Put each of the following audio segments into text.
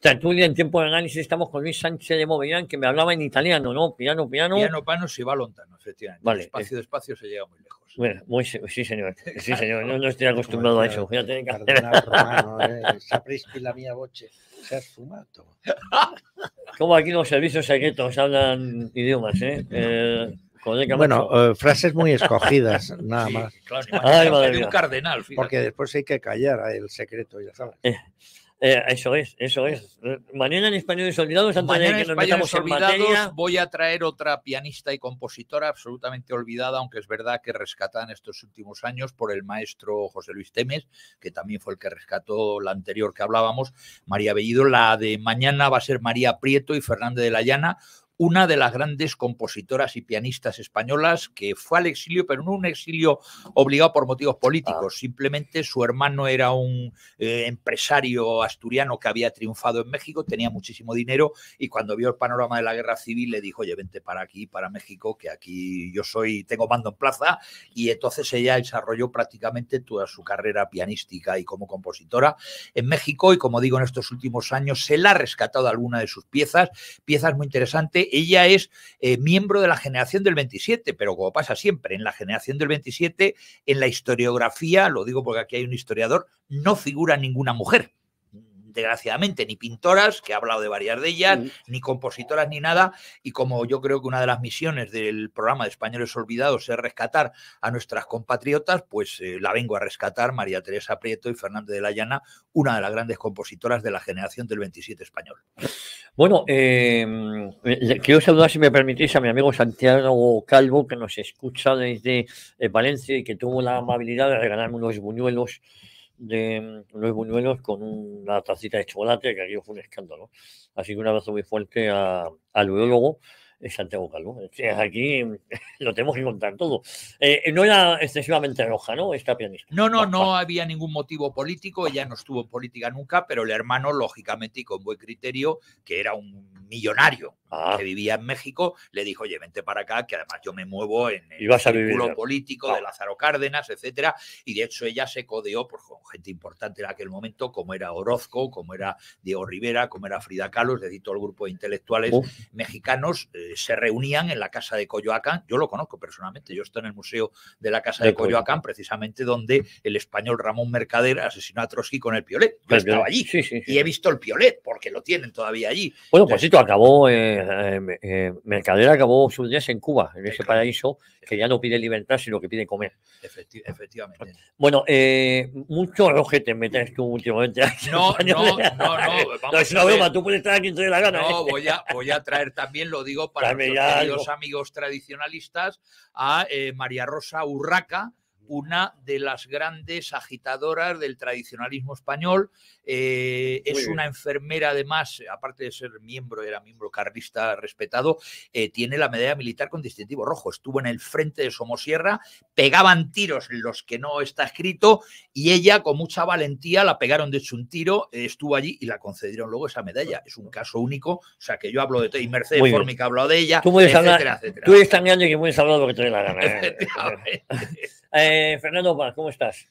tertulia en tiempo de análisis estamos con Luis Sánchez de Movellán, que me hablaba en italiano, ¿no? Piano, piano. Piano, pano, si va lontano, efectivamente. Vale. Espacio, eh. espacio se llega muy lejos. Bueno, muy, sí, señor. Sí, señor. No, estoy acostumbrado a eso. Cardenal Romano, eh. Sapristi la mía voce. fumato. Como aquí los servicios secretos hablan idiomas, ¿eh? bueno, eh, eh, frases muy escogidas, nada más. Claro, Ay, un cardenal, Porque después hay que callar el secreto, ya sabes. Eh, eh, eso es, eso es. Mañana en Español Olvidados, antes de que nos Voy a traer otra pianista y compositora absolutamente olvidada, aunque es verdad que rescatada en estos últimos años por el maestro José Luis Temes, que también fue el que rescató la anterior que hablábamos, María Bellido. La de mañana va a ser María Prieto y Fernández de la Llana, una de las grandes compositoras y pianistas españolas que fue al exilio, pero no un exilio obligado por motivos políticos, ah. simplemente su hermano era un eh, empresario asturiano que había triunfado en México, tenía muchísimo dinero y cuando vio el panorama de la guerra civil le dijo, oye, vente para aquí, para México, que aquí yo soy, tengo mando en plaza y entonces ella desarrolló prácticamente toda su carrera pianística y como compositora en México y como digo, en estos últimos años se la ha rescatado alguna de sus piezas, piezas muy interesantes ella es eh, miembro de la generación del 27, pero como pasa siempre, en la generación del 27, en la historiografía, lo digo porque aquí hay un historiador, no figura ninguna mujer desgraciadamente, ni pintoras, que he hablado de varias de ellas, mm. ni compositoras, ni nada. Y como yo creo que una de las misiones del programa de Españoles Olvidados es rescatar a nuestras compatriotas, pues eh, la vengo a rescatar María Teresa Prieto y Fernández de la Llana, una de las grandes compositoras de la generación del 27 español. Bueno, em, quiero saludar, si me permitís, a mi amigo Santiago Calvo, que nos escucha desde eh, Valencia y que tuvo la amabilidad de regalarme unos buñuelos de Luis buñuelos con una tacita de chocolate, que aquello fue un escándalo. Así que un abrazo muy fuerte al biólogo Santiago Calvo. Aquí lo tenemos que contar todo. Eh, eh, no era excesivamente roja, ¿no? Esta pianista. No, no, no había ningún motivo político, ella no estuvo en política nunca, pero el hermano, lógicamente y con buen criterio, que era un millonario, Ah. que vivía en México, le dijo, oye, vente para acá, que además yo me muevo en el círculo político de ah. Lázaro Cárdenas, etcétera. Y de hecho ella se codeó pues, con gente importante en aquel momento, como era Orozco, como era Diego Rivera, como era Frida Kahlo, es decir, todo el grupo de intelectuales mexicanos eh, se reunían en la casa de Coyoacán. Yo lo conozco personalmente, yo estoy en el Museo de la Casa de, Coyoacán, precisamente donde el español Ramón Mercader asesinó a Trotsky con el piolet. Yo estaba allí y he visto el piolet porque lo tienen todavía allí. Bueno, pues esto acabó eh, eh, eh, Mercader acabó sus días en Cuba, en eh, ese paraíso que ya no pide libertad, sino que pide comer. efectivamente. Bueno, eh, mucho roje te metes tú últimamente. No, no, no, no, no. es una broma, tú puedes traer aquí entre No, voy, a, traer también, lo digo para los amigos tradicionalistas, a María Rosa Urraca una de las grandes agitadoras del tradicionalismo español. Eh, es una enfermera, además, eh, aparte de ser miembro, era miembro carlista respetado, eh, tiene la medalla militar con distintivo rojo. Estuvo en el frente de Somosierra, pegaban tiros los que no está escrito, y ella, con mucha valentía, la pegaron de hecho un tiro, estuvo allí y la concedieron luego esa medalla. Es un caso único, o sea que yo hablo de y Mercedes Formica hablado de ella, etcétera, etcétera. Tú eres tan que puedes hablar lo que te dé la gana. Eh, Fernando ¿cómo estás?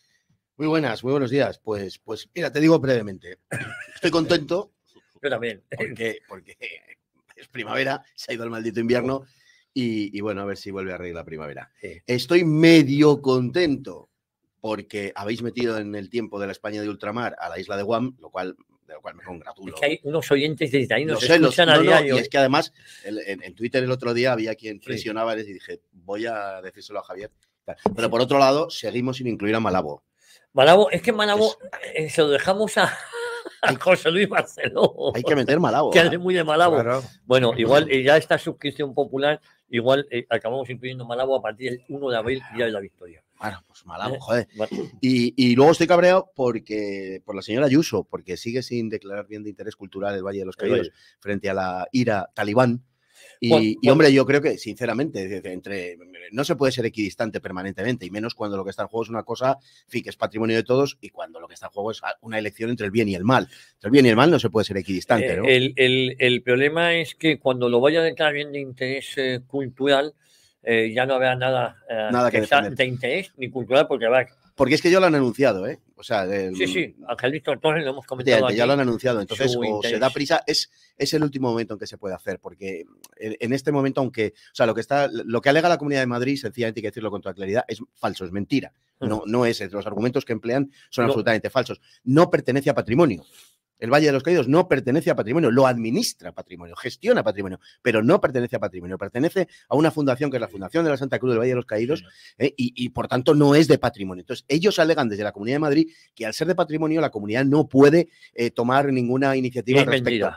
Muy buenas, muy buenos días. Pues, pues mira, te digo brevemente. Estoy contento. Yo también. Porque, es primavera, se ha ido el maldito invierno y, bueno, a ver si vuelve a reír la primavera. Estoy medio contento porque habéis metido en el tiempo de la España de ultramar a la isla de Guam, lo cual de lo cual me congratulo. Es que hay unos oyentes de ahí nos escuchan a diario. y es que además, en, Twitter el otro día había quien presionaba y dije, voy a decírselo a Javier, pero por otro lado, seguimos sin incluir a Malabo. Malabo, es que Malabo eh, se lo dejamos a, José Luis Barceló. Hay que meter Malabo. Que hace muy de Malabo. Bueno, igual eh, ya esta suscripción popular, igual eh, acabamos incluyendo Malabo a partir del 1 de abril, día de la victoria. Bueno, pues Malabo, joder. Y, luego estoy cabreado porque, por la señora Ayuso, porque sigue sin declarar bien de interés cultural el Valle de los Caídos frente a la ira talibán y, hombre, yo creo que, sinceramente, entre, eh, no se puede ser equidistante permanentemente, y menos cuando lo que está en juego es una cosa que es patrimonio de todos y cuando lo que está en juego es una elección entre el bien y el mal. Entre el bien y el mal no se puede ser equidistante. Eh, el, problema es que cuando lo vaya a declarar bien de interés eh, cultural, ya no habrá nada, de interés ni cultural porque va porque es que ya lo han anunciado, ¿eh? O sea, sí, sí, Ángel Víctor Torres lo hemos comentado. Ya, lo han anunciado, entonces o se da prisa, es, es el último momento en que se puede hacer, porque en, este momento, aunque, o sea, lo que, está, lo que alega la Comunidad de Madrid, sencillamente hay que decirlo con toda claridad, es falso, es mentira. Mm. No, no es, los argumentos que emplean son absolutamente falsos. No pertenece a patrimonio. El Valle de los Caídos no pertenece a patrimonio, lo administra patrimonio, gestiona patrimonio, pero no pertenece a patrimonio, pertenece a una fundación que es la Fundación de la Santa Cruz del Valle de los Caídos eh, y, por tanto no es de patrimonio. Entonces ellos alegan desde la Comunidad de Madrid que al ser de patrimonio la comunidad no puede eh, tomar ninguna iniciativa al respecto.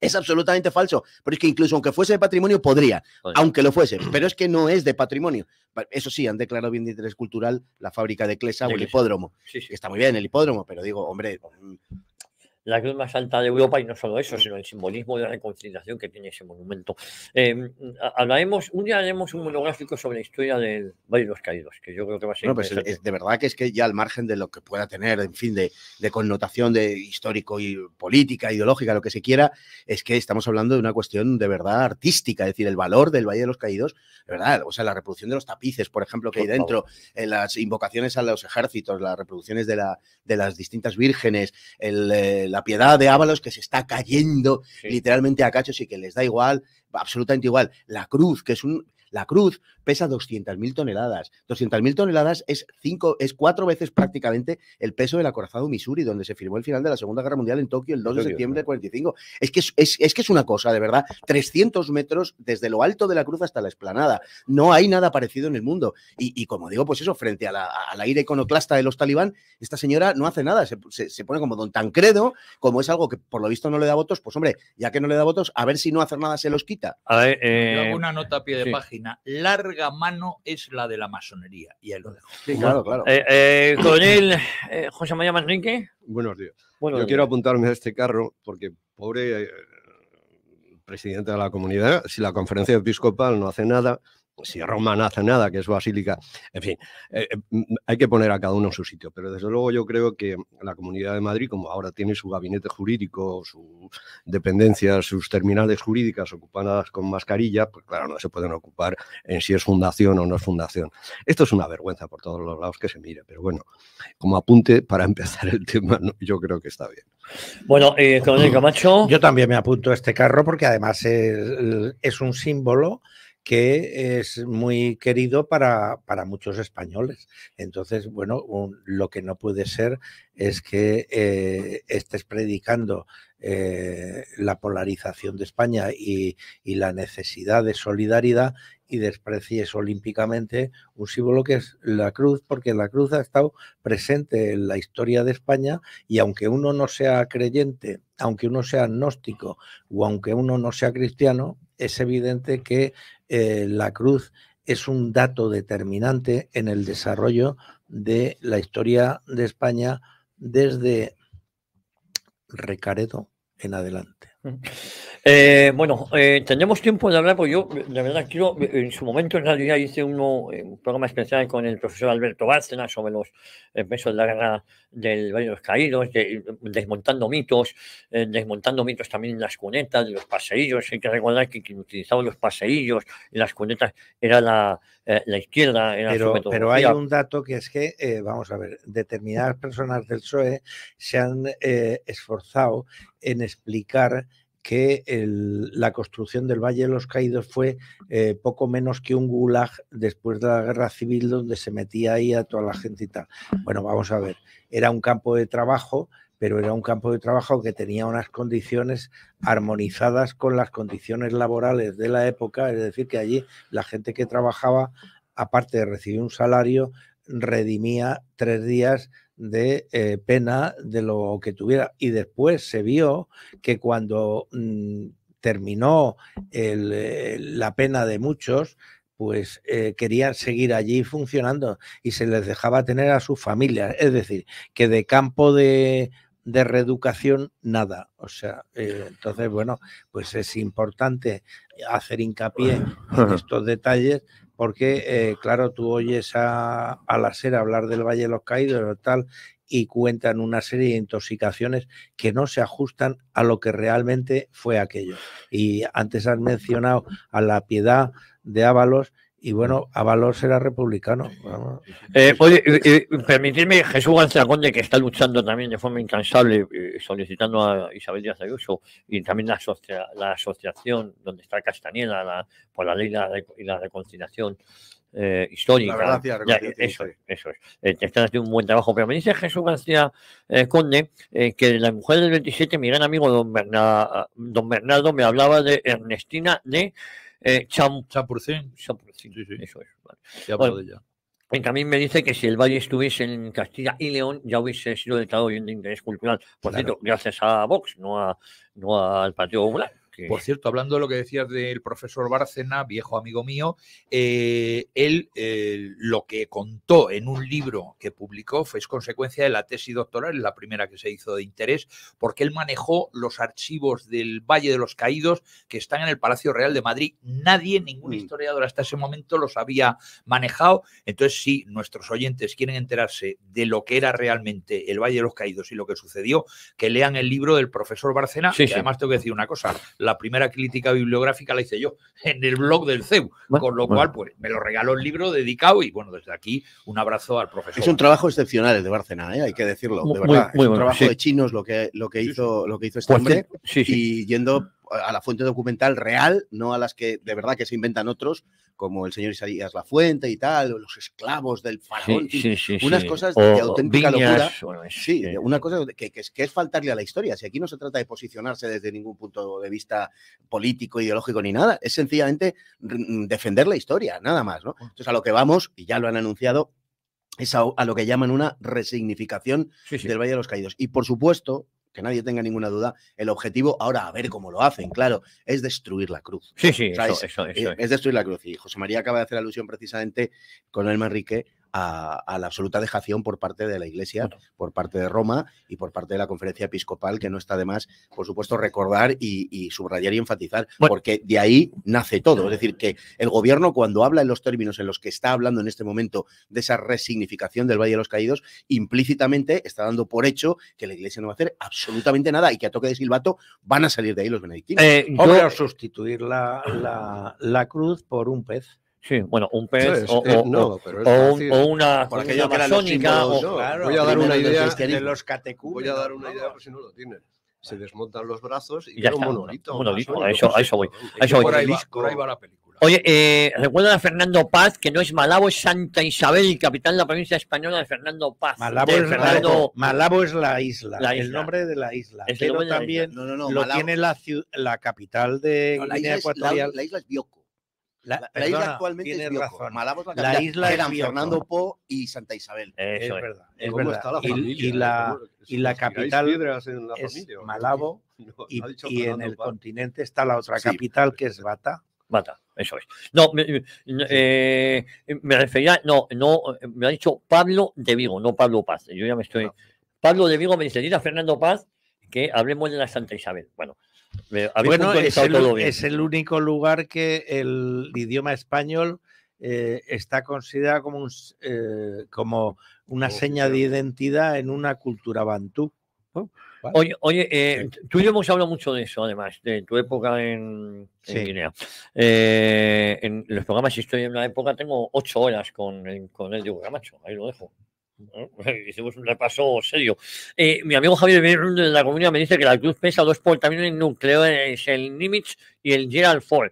Es absolutamente falso. Pero es que incluso aunque fuese de patrimonio, podría, aunque lo fuese. Pero es que no es de patrimonio. Eso sí, han declarado bien de interés cultural la fábrica de Clesa o el hipódromo. Está muy bien el hipódromo, pero digo, hombre, mm, la cruz más alta de Europa y no solo eso, sino el simbolismo de reconciliación que tiene ese monumento. Em, hablaremos, un día haremos un monográfico sobre la historia del Valle de los Caídos, que yo creo que va a ser... Pues, de verdad que es que ya al margen de lo que pueda tener, en fin, de, connotación de histórico y política, ideológica, lo que se quiera, es que estamos hablando de una cuestión de verdad artística, es decir, el valor del Valle de los Caídos, verdad, o sea, la reproducción de los tapices, por ejemplo, que hay dentro, las invocaciones a los ejércitos, las reproducciones de, la, de las distintas vírgenes, el eh, la piedad de Ábalos que se está cayendo literalmente a cachos y que les da igual, absolutamente igual. La cruz, que es un, la cruz pesa 200.000 toneladas. 200.000 toneladas es, cinco, es cuatro veces prácticamente el peso del acorazado Missouri, donde se firmó el final de la Segunda Guerra Mundial en Tokio el 2 de septiembre de 45. Es que es, es, que es una cosa, de verdad, 300 metros desde lo alto de la cruz hasta la esplanada. No hay nada parecido en el mundo. Y, como digo, pues eso, frente a la, al aire iconoclasta de los talibán, esta señora no hace nada, se, pone como don Tancredo, como es algo que por lo visto no le da votos, pues hombre, ya que no le da votos, a ver si no hacer nada se los quita. Eh, una nota a pie de página. Larga mano es la de la masonería. Y ahí lo dejo. claro, claro. Eh, eh, eh, José María Manrique. Buenos días. bueno Yo quiero apuntarme a este carro porque, pobre presidente de la comunidad, si la conferencia episcopal no hace nada, pues, si Roma no hace nada, que es basílica, en fin, eh, eh, mm, mm, hay que poner a cada uno en su sitio. Pero desde luego yo creo que la Comunidad de Madrid, como ahora tiene su gabinete jurídico, sus dependencias, sus terminales jurídicas ocupadas con mascarilla, pues claro, no se pueden ocupar en si es fundación o no es fundación. Esto es una vergüenza por todos los lados que se mire, pero bueno, como apunte para empezar el tema, yo creo que está bien. Bueno, eh, Camacho. Yo también me apunto a este carro porque además es un símbolo que es muy querido para, para muchos españoles. Entonces, bueno, lo que no puede ser es que eh, estés predicando eh, la polarización de España y, la necesidad de solidaridad y desprecies olímpicamente un símbolo que es la cruz, porque la cruz ha estado presente en la historia de España y aunque uno no sea creyente, aunque uno sea agnóstico o aunque uno no sea cristiano, es evidente que eh, la cruz es un dato determinante en el desarrollo de la historia de España desde Recaredo en adelante. Eh, bueno, tenemos eh, tendremos tiempo de hablar, porque yo de verdad quiero, en su momento en realidad hice uno, eh, un programa especial con el profesor Alberto Bárcena sobre los pesos de la guerra del Valle de los Caídos, desmontando mitos, desmontando mitos también en las cunetas, de los paseillos. Hay que recordar que quien utilizaba los paseillos y las cunetas era la, eh, la izquierda era pero, pero hay un dato que es que, eh, vamos a ver, determinadas personas del PSOE se han eh, esforzado en explicar que la construcción del Valle de los Caídos fue poco menos que un gulag después de la guerra civil donde se metía ahí a toda la gente y tal. Bueno, vamos a ver, era un campo de trabajo pero era un campo de trabajo que tenía unas condiciones armonizadas con las condiciones laborales de la época, es decir, que allí la gente que trabajaba, aparte de recibir un salario, redimía tres días de eh, pena de lo que tuviera. Y después se vio que cuando mm, terminó eh, la pena de muchos, pues eh, querían seguir allí funcionando y se les dejaba tener a sus familias. Es decir, que de campo de, de reeducación, nada. O sea, eh, entonces, bueno, pues es importante hacer hincapié en estos detalles porque, eh, claro, tú oyes a, a la SER hablar del Valle de los Caídos tal y cuentan una serie de intoxicaciones que no se ajustan a lo que realmente fue aquello. Y antes has mencionado a la piedad de Ábalos y bueno, a valor será republicano. Eh, permitidme, Jesús García Conde, que está luchando también de forma incansable, eh, solicitando a Isabel Díaz Ayuso y también la, la asociación donde está Castañeda por la ley y la reconciliación eh, histórica. eso es, eso es. están haciendo un buen trabajo. Pero me dice Jesús García Conde que la mujer del 27, mi gran amigo don Bernardo, ah, don Bernardo me hablaba de Ernestina de eh, Cham... Sí, Eso es. Ya también me dice que si el valle estuviese en Castilla y León ya hubiese sido Estado bien de interés cultural. Por cierto, gracias a Vox, no, a, no al Partido Popular. Por cierto, hablando de lo que decías del profesor Bárcena, viejo amigo mío, eh, él eh, lo que contó en un libro que publicó fue consecuencia de la tesis doctoral, la primera que se hizo de interés, porque él manejó los archivos del Valle de los Caídos que están en el Palacio Real de Madrid. Nadie, ningún mm. historiador hasta ese momento los había manejado. Entonces, si nuestros oyentes quieren enterarse de lo que era realmente el Valle de los Caídos y lo que sucedió, que lean el libro del profesor Bárcena, Y además tengo que decir una cosa la primera crítica bibliográfica la hice yo en el blog del CEU, con lo cual pues me lo regaló el libro dedicado y bueno, desde aquí un abrazo al profesor. Es un trabajo excepcional el de Bárcena, ¿eh? hay que decirlo, de es un trabajo de chinos lo que, lo que hizo, lo que hizo este pues hombre y yendo a la fuente documental real, no a las que de verdad que se inventan otros, como el señor Isaías La Fuente y tal, o los esclavos del faraón, unas cosas de auténtica locura. sí, una cosa que, es, faltarle a la historia. Si aquí no se trata de posicionarse desde ningún punto de vista político, ideológico ni nada, es sencillamente mm, defender la historia, nada más. ¿no? Ah. Entonces, a lo que vamos, y ya lo han anunciado, es a lo que llaman una resignificación del Valle de los Caídos. Y por supuesto, que nadie tenga ninguna duda, el objetivo ahora, a ver cómo lo hacen, claro, es destruir la cruz. Sí, sí, eso, eh, es, es, destruir la cruz. Y José María acaba de hacer alusión precisamente con el Manrique a, la absoluta dejación por parte de la Iglesia, por parte de Roma y por parte de la conferencia episcopal, que no está de más, por supuesto, recordar y, subrayar y enfatizar, porque de ahí nace todo. Es decir, que el gobierno cuando habla en los términos en los que está hablando en este momento de esa resignificación del Valle de los Caídos, implícitamente está dando por hecho que la Iglesia no va a hacer absolutamente nada y que a toque de silbato van a salir de ahí los benedictinos. voy eh, a sustituir la, la cruz por un pez. Sí, bueno, un pez o, eh, o, no, o, o, una sónica. claro, voy a dar una idea de los catecúmenos. Voy a dar una idea por pues, si no lo tienen. Se desmontan los brazos y ya un monolito. a eso, voy. eso voy. Por, ahí va, la película. Oye, eh, recuerda a Fernando Paz, que no es Malabo, es Santa Isabel, capital de la provincia española de Fernando Paz. Malabo, es, Fernando... Malabo es la isla, el nombre de la isla. pero también No, no, no, lo tiene la, la capital de Guinea Ecuatorial. la isla es Bioko. La, isla actualmente es razón. Malabo la, isla eran Fernando Po y Santa Isabel. Eso es, verdad. Es verdad. la y, la, capital es Malabo y, en el continente está la otra capital pues, que es Bata. Bata, eso es. No, eh, me, refería, no, no, me ha dicho Pablo de Vigo, no Pablo Paz. Yo ya me estoy. Ah. Pablo de Vigo me dice, a Fernando Paz que hablemos de la Santa Isabel. Bueno, bueno, es el, único lugar que el idioma español eh, está considerado como, eh, como una oh, seña de identidad en una cultura bantú. Oh, oye, eh, tú y yo hemos hablado mucho de eso, además, de tu época en, Guinea. en los programas, si estoy en una época, tengo ocho horas con, el Diego ahí lo dejo. Hicimos un repaso serio. Eh, mi amigo Javier de la comunidad me dice que la cruz pesa dos por también el núcleo, es el Nimitz y el Gerald Ford.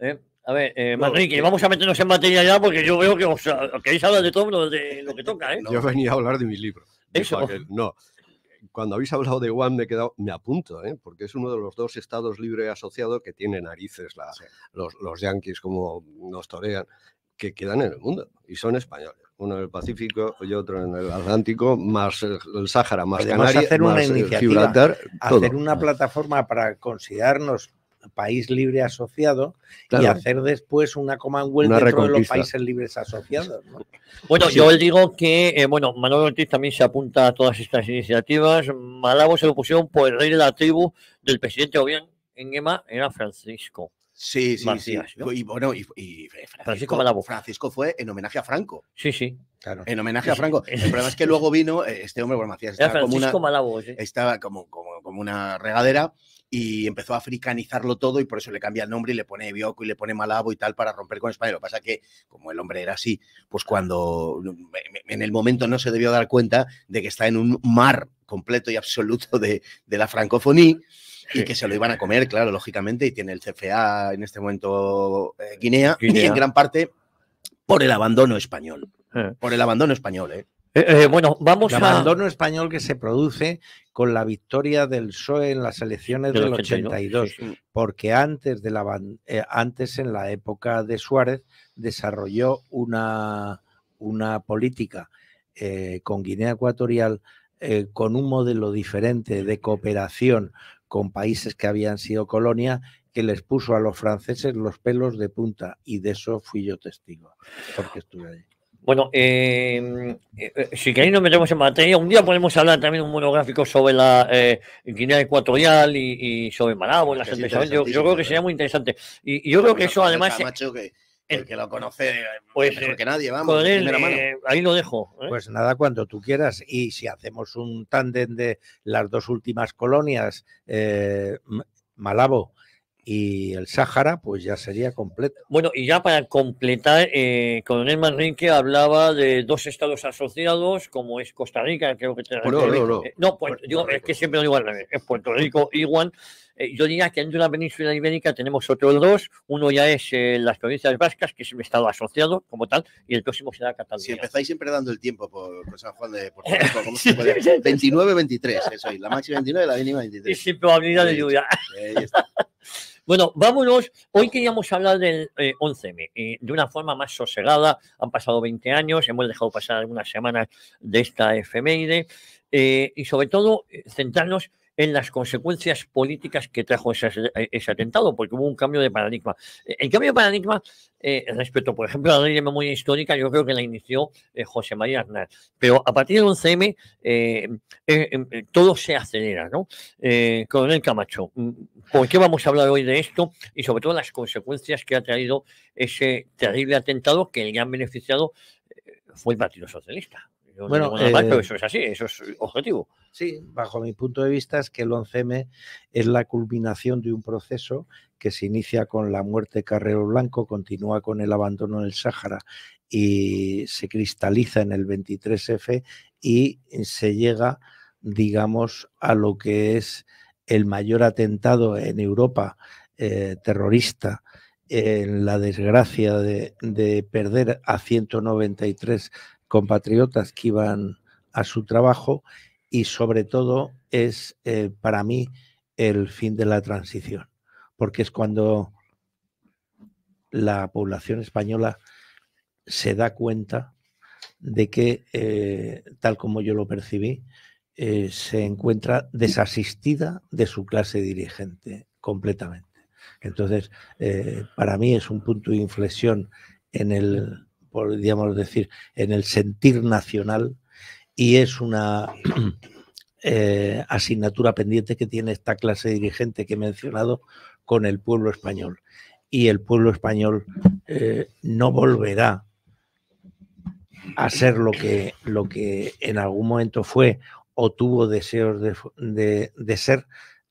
¿eh? a ver, eh, Manrique, eh, vamos a meternos en materia ya porque yo veo que os queréis hablar de todo lo, de, lo que toca. Yo venía a hablar de mi libro. Eso. no. Cuando habéis hablado de Guam me he quedado, me apunto, porque es uno de los dos estados libre asociados que tiene narices los, los yanquis como nos torean, que quedan en el mundo y son españoles uno en el Pacífico y otro en el Atlántico, más el Sáhara, más Canarias, hacer una eh, iniciativa, hacer una plataforma para considerarnos país libre asociado y hacer después una Commonwealth con dentro de los países libres asociados. Bueno, yo yo digo que, eh, bueno, Manuel Ortiz también se apunta a todas estas iniciativas. Malabo se lo pusieron por el rey de la tribu del presidente Obián en EMA era Francisco. Sí, sí, Francisco, Francisco, fue en homenaje a Franco. Sí, sí. Claro. En homenaje a Franco. El problema es que luego vino eh, este hombre, bueno, estaba como una, estaba como, una regadera y empezó a africanizarlo todo y por eso le cambia el nombre y le pone Bioco y le pone Malabo y tal para romper con España. Lo que pasa que, como el hombre era así, pues cuando en el momento no se debió dar cuenta de que está en un mar completo y absoluto de, de la francofonía y que se lo iban a comer, claro, lógicamente, y tiene el CFA en este momento eh, Guinea, y en gran parte por el abandono español. Eh. Por el abandono español, ¿eh? eh bueno, vamos el abandono español que se produce con la victoria del PSOE en las elecciones del, 82, porque antes, de la, antes en la época de Suárez desarrolló una, una política con Guinea Ecuatorial con un modelo diferente de cooperación, con países que habían sido colonia que les puso a los franceses los pelos de punta y de eso fui yo testigo, porque estuve allí. Bueno, em, eh, eh, si queréis nos metemos en materia, un día podemos hablar también un monográfico sobre la Guinea eh, Ecuatorial y, sobre Malabo, las yo, yo, creo que sería muy interesante. Y, yo creo que eso además el eh, que lo conoce eh, pues, eh, que nadie, vamos. ahí lo dejo. Pues nada, cuando tú quieras. Y si hacemos un tándem de las dos últimas colonias, Malabo y el Sáhara, pues ya sería completo. Bueno, y ya para completar, eh, Coronel Manrique hablaba de dos estados asociados, como es Costa Rica, creo que... Te... no, pues, es que siempre lo digo es Puerto Rico igual. Eh, yo diría que en una península ibérica tenemos otros dos. Uno ya es eh, las provincias vascas, que es un estado asociado como tal, y el próximo será Cataluña. Si empezáis siempre dando el tiempo por, San Juan de 29-23, eso es, la máxima 29 la mínima 23. Y sin probabilidad de lluvia. Bueno, vámonos. Hoy queríamos hablar del 11M eh, de una forma más sosegada. Han pasado 20 años, hemos dejado pasar algunas semanas de esta efeméride y sobre todo centrarnos en las consecuencias políticas que trajo eh, ese, atentado, porque hubo un cambio de paradigma. El cambio de paradigma eh, respecto, por ejemplo, a la ley de memoria histórica, yo creo que la inició eh, José María Aznar. Pero a partir del 11M todo se acelera, ¿no? Coronel Camacho, mm, ¿por qué vamos a hablar hoy de esto y sobre todo las consecuencias que ha traído ese terrible atentado que le han beneficiado fue el Partido Socialista? bueno, eh, eso es así, eso es objetivo. Sí, bajo mi punto de vista es que el 11M es la culminación de un proceso que se inicia con la muerte de Carrero Blanco, continúa con el abandono del Sáhara y se cristaliza en el 23F y se llega, digamos, a lo que es el mayor atentado en Europa eh, terrorista en la desgracia de, de, perder a 193 compatriotas que iban a su trabajo y sobre todo es eh, para mí el fin de la transición, porque es cuando la población española se da cuenta de que, eh, tal como yo lo percibí, eh, se encuentra desasistida de su clase dirigente completamente. Entonces, para mí es un punto de inflexión en el, podríamos decir, en el sentir nacional y es una eh, asignatura pendiente que tiene esta clase dirigente que he mencionado con el pueblo español. Y el pueblo español eh, no volverá a ser lo que, lo que en algún momento fue o tuvo deseos de, ser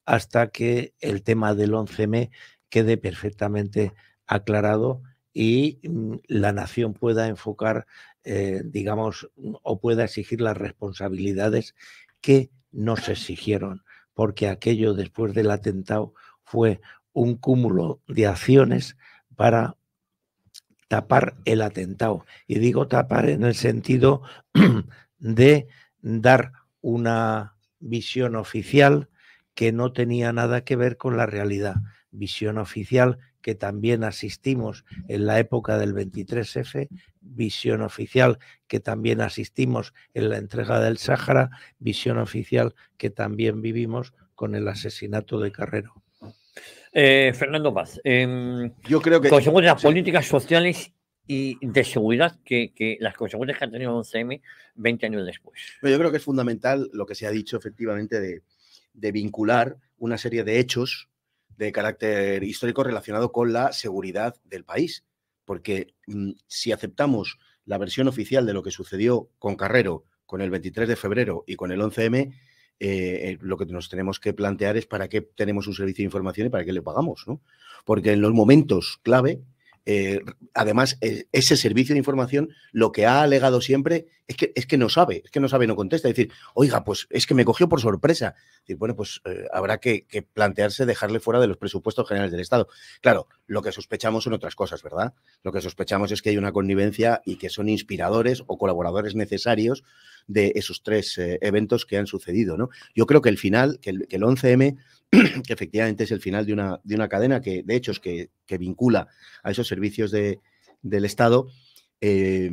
hasta que el tema del 11M quede perfectamente aclarado y mm, la nación pueda enfocar, eh, digamos, mm, o pueda exigir las responsabilidades que nos exigieron, porque aquello después del atentado fue un cúmulo de acciones para tapar el atentado. Y digo tapar en el sentido de dar una visión oficial que no tenía nada que ver con la realidad, visión oficial que también asistimos en la época del 23F, visión oficial que también asistimos en la entrega del Sáhara, visión oficial que también vivimos con el asesinato de Carrero. Eh, Fernando Paz, eh, yo creo que. Consecuencias políticas, sociales y de seguridad que, las consecuencias que han tenido el 11M 20 años después. Yo creo que es fundamental lo que se ha dicho efectivamente de, de vincular una serie de hechos de carácter histórico relacionado con la seguridad del país. Porque mm, si aceptamos la versión oficial de lo que sucedió con Carrero, con el 23 de febrero y con el 11M, eh, eh, lo que nos tenemos que plantear es para qué tenemos un servicio de información y para qué le pagamos, ¿no? Porque en los momentos clave, eh, además, eh, ese servicio de información lo que ha alegado siempre es que, es que no sabe, es que no sabe y no contesta. Es decir, oiga, pues es que me cogió por sorpresa. bueno, pues eh, habrá que, plantearse dejarle fuera de los presupuestos generales del Estado. Claro, lo que sospechamos son otras cosas, ¿verdad? Lo que sospechamos es que hay una connivencia y que son inspiradores o colaboradores necesarios de esos tres eventos que han sucedido, ¿no? Yo creo que el final, que el 11M que efectivamente es el final de una, de una cadena que, de hechos, que, que vincula a esos servicios del Estado, eh,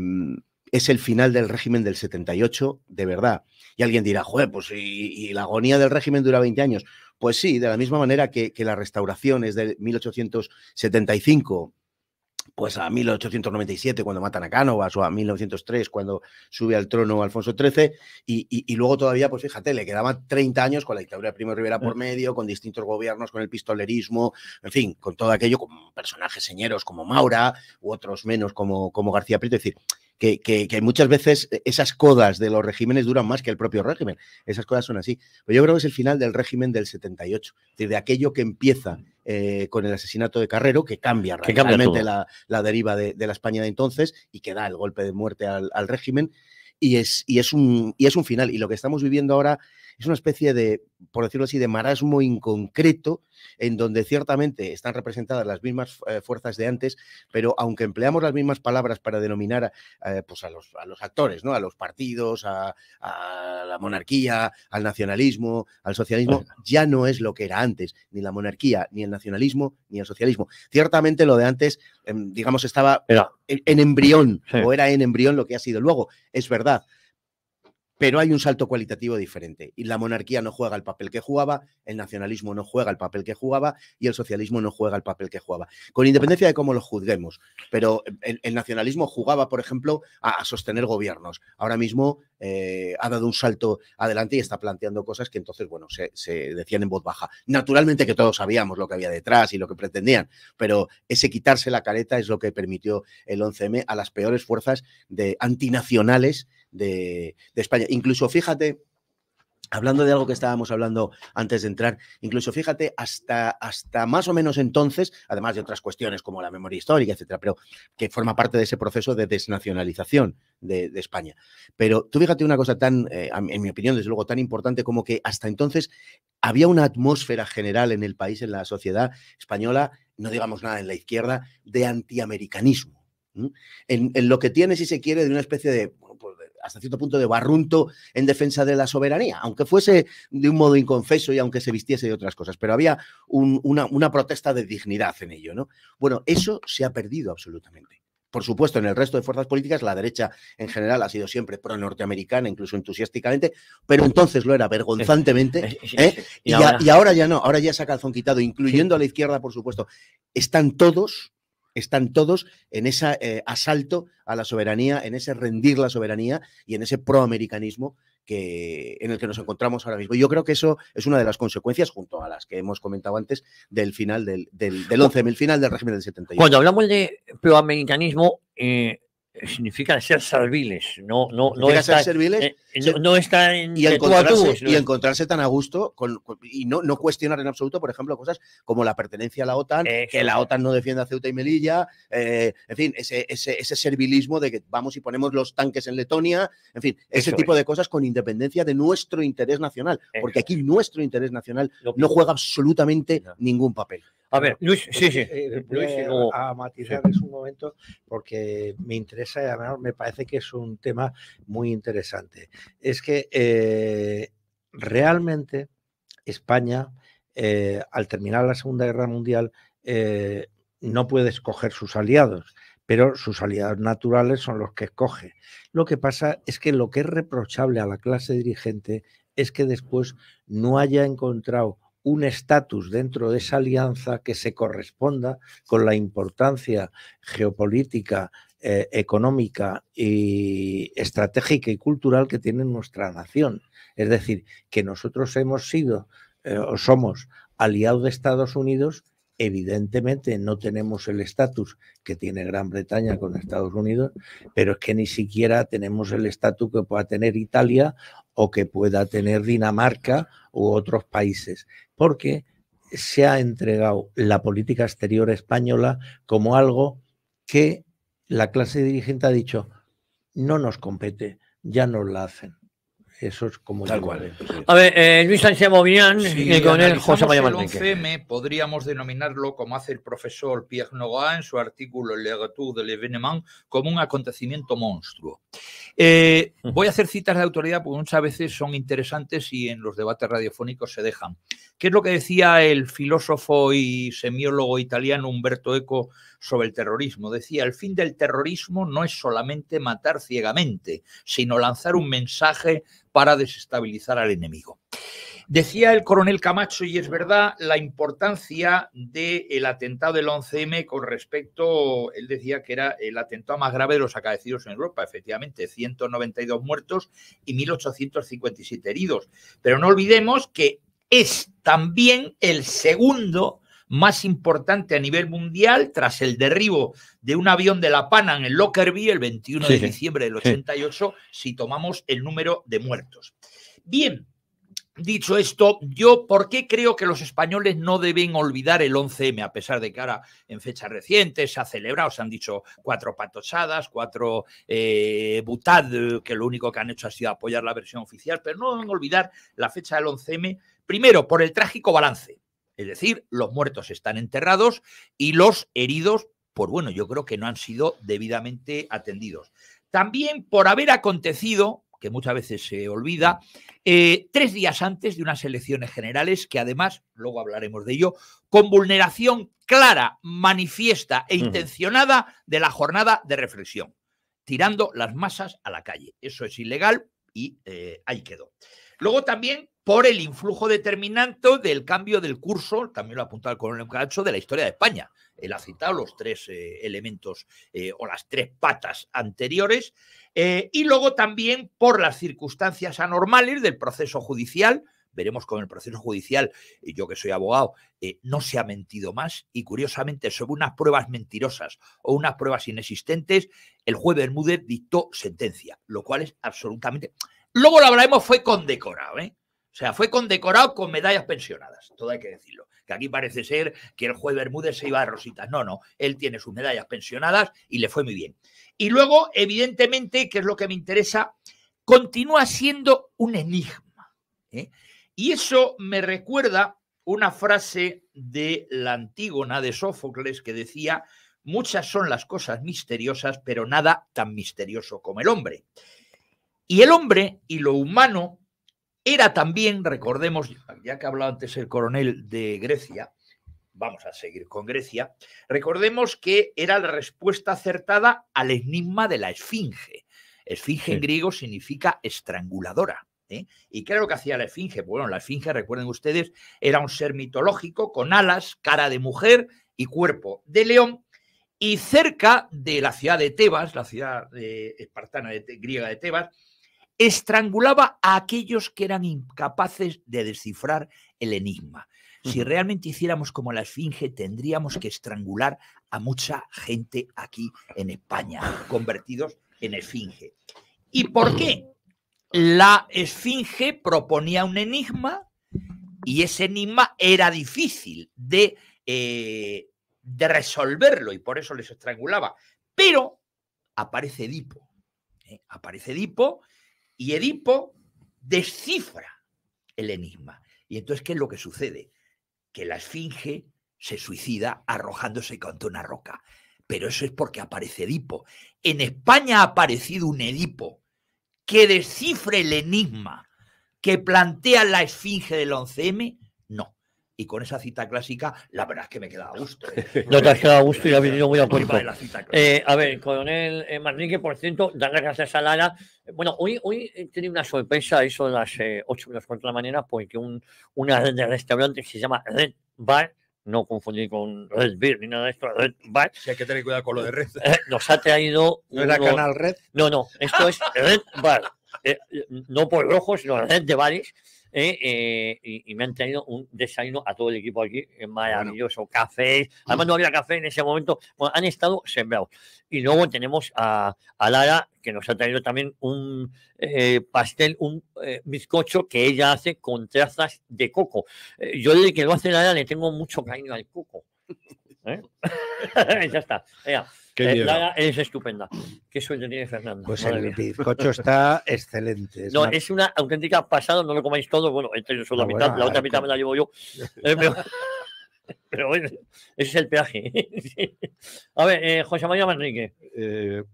es el final del régimen del 78, de verdad. Y alguien dirá, joder, pues y, la agonía del régimen dura 20 años. Pues sí, de la misma manera que, que la restauración es de 1875 pues a 1897 cuando matan a Cánovas o a 1903 cuando sube al trono Alfonso XIII y, luego todavía, pues fíjate, le quedaban 30 años con la dictadura de Primo Rivera mm. por medio, con distintos gobiernos, con el pistolerismo, en fin, con todo aquello, con personajes señeros como Maura u otros menos como, como García Prieto. Es decir, que, muchas veces eh, esas codas de los regímenes duran más que el propio régimen. Esas codas son así. Pero yo creo que es el final del régimen del 78, de aquello que empieza eh, con el asesinato de Carrero, que cambia realmente la, deriva de, la España de entonces y que da el golpe de muerte al, régimen. Y es, y, es un, y es un final. Y lo que estamos viviendo ahora es una especie de, por decirlo así, de marasmo inconcreto, en donde ciertamente están representadas las mismas eh, fuerzas de antes, pero aunque empleamos las mismas palabras para denominar eh, pues a, los, a, los, actores, ¿no? a los partidos, a, la monarquía, al nacionalismo, al socialismo, ya no es lo que era antes, ni la monarquía, ni el nacionalismo, ni el socialismo. Ciertamente lo de antes, em, digamos, estaba En, embrión, o era en embrión lo que ha sido luego, es verdad pero hay un salto cualitativo diferente. Y la monarquía no juega el papel que jugaba, el nacionalismo no juega el papel que jugaba y el socialismo no juega el papel que jugaba, con independencia de cómo lo juzguemos. Pero el, nacionalismo jugaba, por ejemplo, a, sostener gobiernos. Ahora mismo eh, ha dado un salto adelante y está planteando cosas que entonces, bueno, se, decían en voz baja. Naturalmente que todos sabíamos lo que había detrás y lo que pretendían, pero ese quitarse la careta es lo que permitió el 11M a las peores fuerzas de antinacionales de, España. Incluso fíjate, hablando de algo que estábamos hablando antes de entrar, incluso fíjate, hasta, hasta más o menos entonces, además de otras cuestiones como la memoria histórica, etcétera, pero que forma parte de ese proceso de desnacionalización de, España. Pero tú fíjate una cosa tan, eh, en mi opinión, desde luego, tan importante como que hasta entonces había una atmósfera general en el país, en la sociedad española, no digamos nada en la izquierda, de antiamericanismo. En, en, lo que tiene, si se quiere, de una especie de, pues, hasta cierto punto de barrunto en defensa de la soberanía, aunque fuese de un modo inconfeso y aunque se vistiese de otras cosas, pero había una, protesta de dignidad en ello, ¿no? Bueno, eso se ha perdido absolutamente por supuesto, en el resto de fuerzas políticas, la derecha en general ha sido siempre pro-norteamericana, incluso entusiásticamente, pero entonces lo era vergonzantemente. ¿eh? Y, y, ahora ya no, ahora ya se ha calzón quitado, incluyendo a la izquierda, por supuesto. Están todos están todos en ese eh, asalto a la soberanía, en ese rendir la soberanía y en ese proamericanismo que, en el que nos encontramos ahora mismo. Yo creo que eso es una de las consecuencias, junto a las que hemos comentado antes, del final del, del, del final del régimen del 71. Cuando hablamos de proamericanismo, eh, eh, significa ser serviles, no, no, no está, serviles, no, en y encontrarse, y encontrarse tan a gusto y no, no cuestionar en absoluto, por ejemplo, cosas como la pertenencia a la OTAN, que la OTAN no defienda a Ceuta y Melilla, eh, en fin, ese, servilismo de que vamos y ponemos los tanques en Letonia, en fin, ese tipo de cosas con independencia de nuestro interés nacional, porque aquí nuestro interés nacional no juega absolutamente ningún papel. A ver, Luis, sí, sí. Eh, eh, Luis, a, matizar es un momento porque me interesa y además me parece que es un tema muy interesante. Es que eh, realmente España, al terminar la Segunda Guerra Mundial, no puede escoger sus aliados pero sus aliados naturales son los que escoge. Lo que pasa es que lo que es reprochable a la clase dirigente es que después no haya encontrado un estatus dentro de esa alianza que se corresponda con la importancia geopolítica, eh, económica y estratégica y cultural que tiene nuestra nación. Es decir, que nosotros hemos sido eh, o somos aliados de Estados Unidos Evidentemente no tenemos el estatus que tiene Gran Bretaña con Estados Unidos, pero es que ni siquiera tenemos el estatus que pueda tener Italia o que pueda tener Dinamarca u otros países, porque se ha entregado la política exterior española como algo que la clase dirigente ha dicho, no nos compete, ya nos la hacen. Eso es como. Tal cual. Eh, pues, eh. A ver, eh, Luis Anselmo Vinán y con él José María El 11M podríamos denominarlo, como hace el profesor Pierre Noga en su artículo Le Retour de l'événement, como un acontecimiento monstruo. voy a hacer citas de autoridad porque muchas veces son interesantes y en los debates radiofónicos se dejan. ¿Qué es lo que decía el filósofo y semiólogo italiano Umberto Eco sobre el terrorismo. Decía, el fin del terrorismo no es solamente matar ciegamente, sino lanzar un mensaje para desestabilizar al enemigo. Decía el coronel Camacho, y es verdad, la importancia del el atentado del 11M con respecto, él decía que era el atentado más grave de los acaecidos en Europa, efectivamente, 192 muertos y 1.857 heridos. Pero no olvidemos que es también el segundo más importante a nivel mundial tras el derribo de un avión de la Pana en el Lockerbie el 21 de diciembre del 88, si tomamos el número de muertos. Bien, Dicho esto, yo, ¿por qué creo que los españoles no deben olvidar el 11M? A pesar de que ahora en fechas recientes se ha celebrado, se han dicho cuatro patochadas, cuatro eh, butad, que lo único que han hecho ha sido apoyar la versión oficial, pero no deben olvidar la fecha del 11M, primero por el trágico balance es decir, los muertos están enterrados y los heridos, pues bueno, yo creo que no han sido debidamente atendidos. También por haber acontecido, que muchas veces se olvida, eh, tres días antes de unas elecciones generales, que además, luego hablaremos de ello, con vulneración clara, manifiesta e intencionada de la jornada de reflexión, tirando las masas a la calle. Eso es ilegal y eh, ahí quedó. Luego también por el influjo determinante del cambio del curso, también lo ha apuntado el coronel Calacho, de la historia de España. Él ha citado los tres eh, elementos eh, o las tres patas anteriores, eh, y luego también por las circunstancias anormales del proceso judicial. Veremos con el proceso judicial, yo que soy abogado, no se ha mentido más y curiosamente sobre unas pruebas mentirosas o unas pruebas inexistentes, el juez Bermúdez dictó sentencia, lo cual es absolutamente... Luego lo hablaremos, fue condecorado, ¿eh? O sea, fue condecorado con medallas pensionadas, todo hay que decirlo. Que aquí parece ser que el juez Bermúdez se iba a rositas. No, no, él tiene sus medallas pensionadas y le fue muy bien. Y luego, evidentemente, que es lo que me interesa, continúa siendo un enigma. ¿eh? Y eso me recuerda una frase de la Antígona de Sófocles que decía, muchas son las cosas misteriosas, pero nada tan misterioso como el hombre. Y el hombre y lo humano era también, recordemos, ya que hablado antes el coronel de Grecia, vamos a seguir con Grecia, recordemos que era la respuesta acertada al enigma de la esfinge. Esfinge en griego significa estranguladora. ¿eh? ¿Y qué era lo que hacía la esfinge? Bueno, la esfinge, recuerden ustedes, era un ser mitológico con alas, cara de mujer y cuerpo de león. Y cerca de la ciudad de Tebas, la ciudad eh, espartana griega de Tebas, estrangulaba a aquellos que eran incapaces de descifrar el enigma. Si realmente hiciéramos como la Esfinge, tendríamos que estrangular a mucha gente aquí en España, convertidos en Esfinge. ¿Y por qué? La Esfinge proponía un enigma y ese enigma era difícil de, eh, de resolverlo y por eso les estrangulaba. Pero aparece Edipo. ¿eh? Aparece Edipo y Edipo descifra el enigma. Y entonces, ¿qué es lo que sucede? Que la esfinge se suicida arrojándose contra una roca. Pero eso es porque aparece Edipo. En España ha aparecido un Edipo que descifre el enigma que plantea la esfinge del 11M y con esa cita clásica, la verdad es que me queda a gusto. ¿eh? No te has quedado a gusto y ha venido muy a cuento. Eh, a ver, coronel eh, Marnique, por cierto, dar las gracias a Lara. Bueno, hoy, hoy tenido una sorpresa, eso de las eh, 8 4 de la mañana, porque un, una red de que se llama Red Bar no confundir con Red Beer ni nada de esto, Red Bar. Si hay que tener cuidado con lo de Red. nos ha traído. ¿No Canal Red? No, no, esto es Red Bar. no por rojo, sino Red de Baris. Eh, eh, y, me han traído un desayuno a todo el equipo aquí, eh, maravilloso, café, mm. además no había café en ese momento, bueno, han estado sembrados. Y luego tenemos a, Lara, que nos ha traído también un pastel, un bizcocho que ella hace con trazas de coco. yo desde que lo hace Lara le tengo mucho cariño al coco. ya está. ya. Eh, la, es estupenda. Qué suerte tiene Fernando. Pues el bizcocho está excelente. no, es una auténtica pasada, no lo comáis todo. Bueno, entre solo la, mitad, la otra mitad me la llevo yo. Eh, pero bueno, ese es el peaje. A ver, eh, José María Manrique.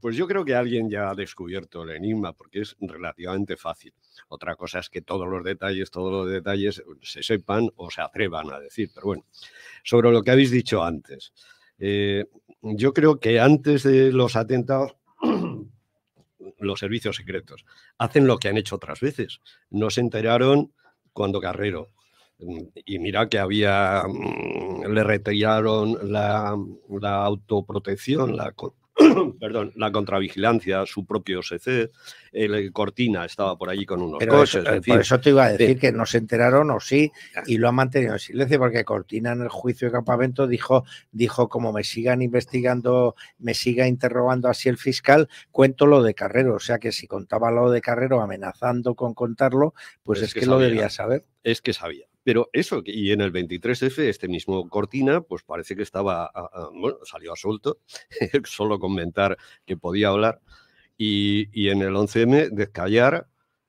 pues yo creo que alguien ya ha descubierto el enigma porque es relativamente fácil. Otra cosa es que todos los detalles, todos los detalles se sepan o se atrevan a decir. Pero bueno, sobre lo que habéis dicho antes. Eh, yo creo que antes de los atentados, los servicios secretos hacen lo que han hecho otras veces. No se enteraron cuando Carrero. Mm, y mira que había, mm, le retiraron la, la autoprotección, la, perdón, la contravigilancia, su propio cc el Cortina estaba por allí con unos eh, Por eso te iba a decir que no se enteraron o sí, y lo han mantenido en silencio, porque Cortina en el juicio de campamento dijo, dijo como me sigan investigando, me siga interrogando así el fiscal, cuento lo de Carrero. O sea que si contaba lo de Carrero amenazando con contarlo, pues es, que, lo debía saber. Es que sabía. Pero eso, y en el 23F, este mismo Cortina, pues parece que estaba, bueno, salió a suelto, solo comentar que podía hablar. Y, y en el 11M, descallar,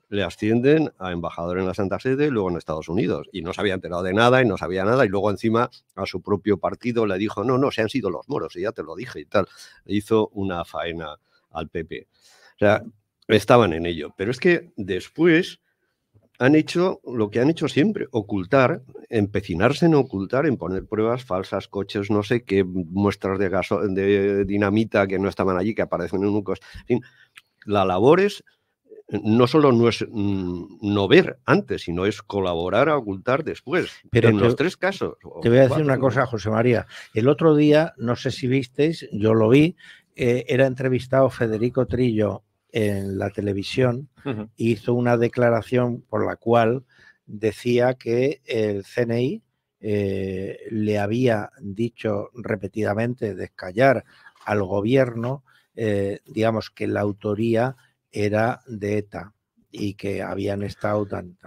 le ascienden a embajador en la Santa Sede luego en Estados Unidos. Y no se había enterado de nada y no sabía nada. Y luego encima a su propio partido le dijo, no, no, se han sido los moros, y ya te lo dije y tal. hizo una faena al PP. O sea, estaban en ello. Pero es que después han hecho lo que han hecho siempre, ocultar, empecinarse en ocultar, en poner pruebas falsas, coches, no sé qué, muestras de, gaso de dinamita que no estaban allí, que aparecen en un coche. la labor es eh, no solo no es mm, no ver antes, sino es colaborar a ocultar después. Pero en los tres casos. Te voy a decir una cosa, José María. El otro día, no sé si visteis, yo lo vi, eh, era entrevistado Federico Trillo en la televisión, hizo una declaración por la cual decía que el CNI eh, le había dicho repetidamente descallar al gobierno, eh, digamos, que la autoría era de ETA y que habían estado tan...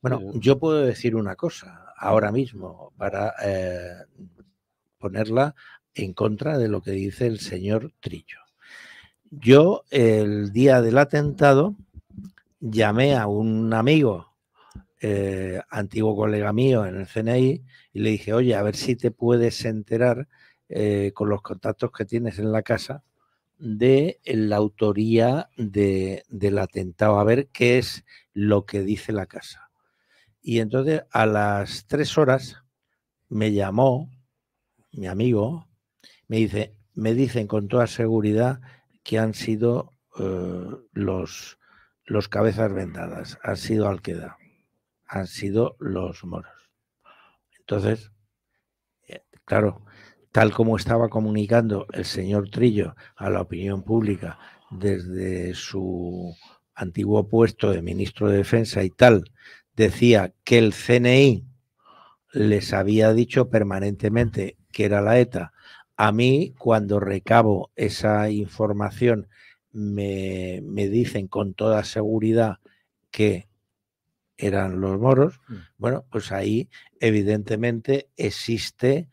Bueno, yo puedo decir una cosa ahora mismo para eh, ponerla en contra de lo que dice el señor Trillo. Yo el día del atentado llamé a un amigo, eh, antiguo colega mío en el CNI, y le dije, oye, a ver si te puedes enterar eh, con los contactos que tienes en la casa de la autoría del atentado, a ver qué es lo que dice la casa. Y entonces a las tres horas me llamó mi amigo, me dice, me dicen con toda seguridad que han sido eh, los, los cabezas vendadas, han sido Alqueda, han sido los moros. Entonces, eh, claro, tal como estaba comunicando el señor Trillo a la opinión pública desde su antiguo puesto de ministro de Defensa y tal, decía que el CNI les había dicho permanentemente que era la ETA, a mí, cuando recabo esa información, me, dicen con toda seguridad que eran los moros. Mm. Bueno, pues ahí evidentemente existe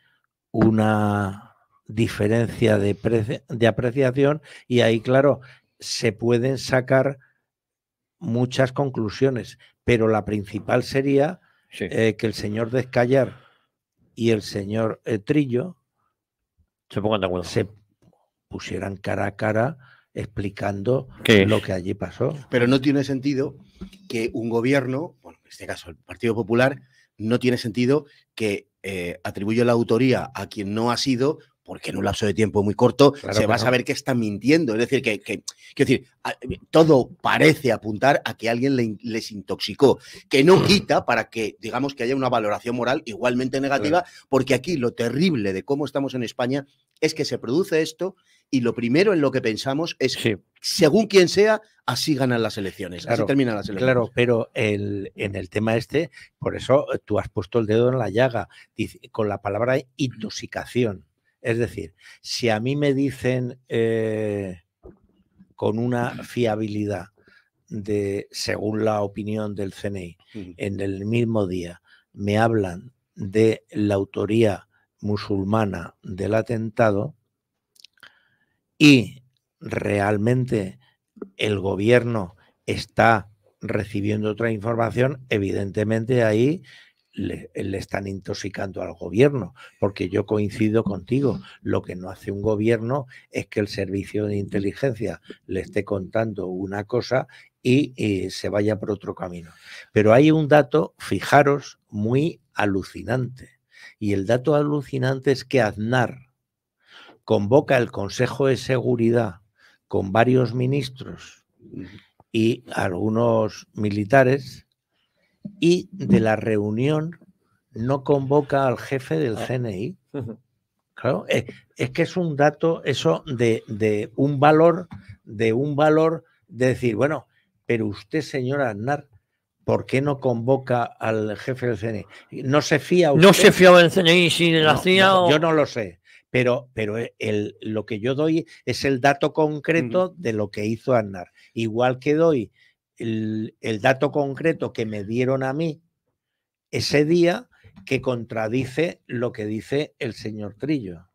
una diferencia de, de apreciación y ahí, claro, se pueden sacar muchas conclusiones, pero la principal sería eh, que el señor Descallar y el señor eh, Trillo se pusieran cara a cara explicando lo que allí pasó. Pero no tiene sentido que un gobierno, bueno, en este caso el Partido Popular, no tiene sentido que eh, atribuya la autoría a quien no ha sido porque en un lapso de tiempo muy corto se va a saber que está mintiendo. Es decir, que, decir, todo parece apuntar a que alguien les intoxicó, que no quita para que, digamos, que haya una valoración moral igualmente negativa, porque aquí lo terrible de cómo estamos en España es que se produce esto y lo primero en lo que pensamos es, que, según quien sea, así ganan las elecciones, así terminan las elecciones. Claro, pero en el tema este, por eso eh, tú has puesto el dedo en la llaga con la palabra intoxicación es decir, si a mí me dicen eh, con una fiabilidad de, según la opinión del CNI, en el mismo día me hablan de la autoría musulmana del atentado y realmente el gobierno está recibiendo otra información, evidentemente ahí eh, le, están intoxicando al gobierno, porque yo coincido contigo, lo que no hace un gobierno es que el servicio de inteligencia le esté contando una cosa y, y se vaya por otro camino. Pero hay un dato, fijaros, muy alucinante. Y el dato alucinante es que Aznar convoca el Consejo de Seguridad con varios ministros y algunos militares y de la reunión no convoca al jefe del ah. CNI. Claro, eh, es, que es un dato, eso de, un valor, de un valor de decir, bueno, pero usted, señora Aznar, ¿por qué no convoca al jefe del CNI? ¿No se fía usted? No se fía del CNI, si la Yo no lo sé, pero, pero el, lo que yo doy es el dato concreto de lo que hizo Aznar. Igual que doy el, dato concreto que me dieron a mí ese día que contradice lo que dice el señor Trillo.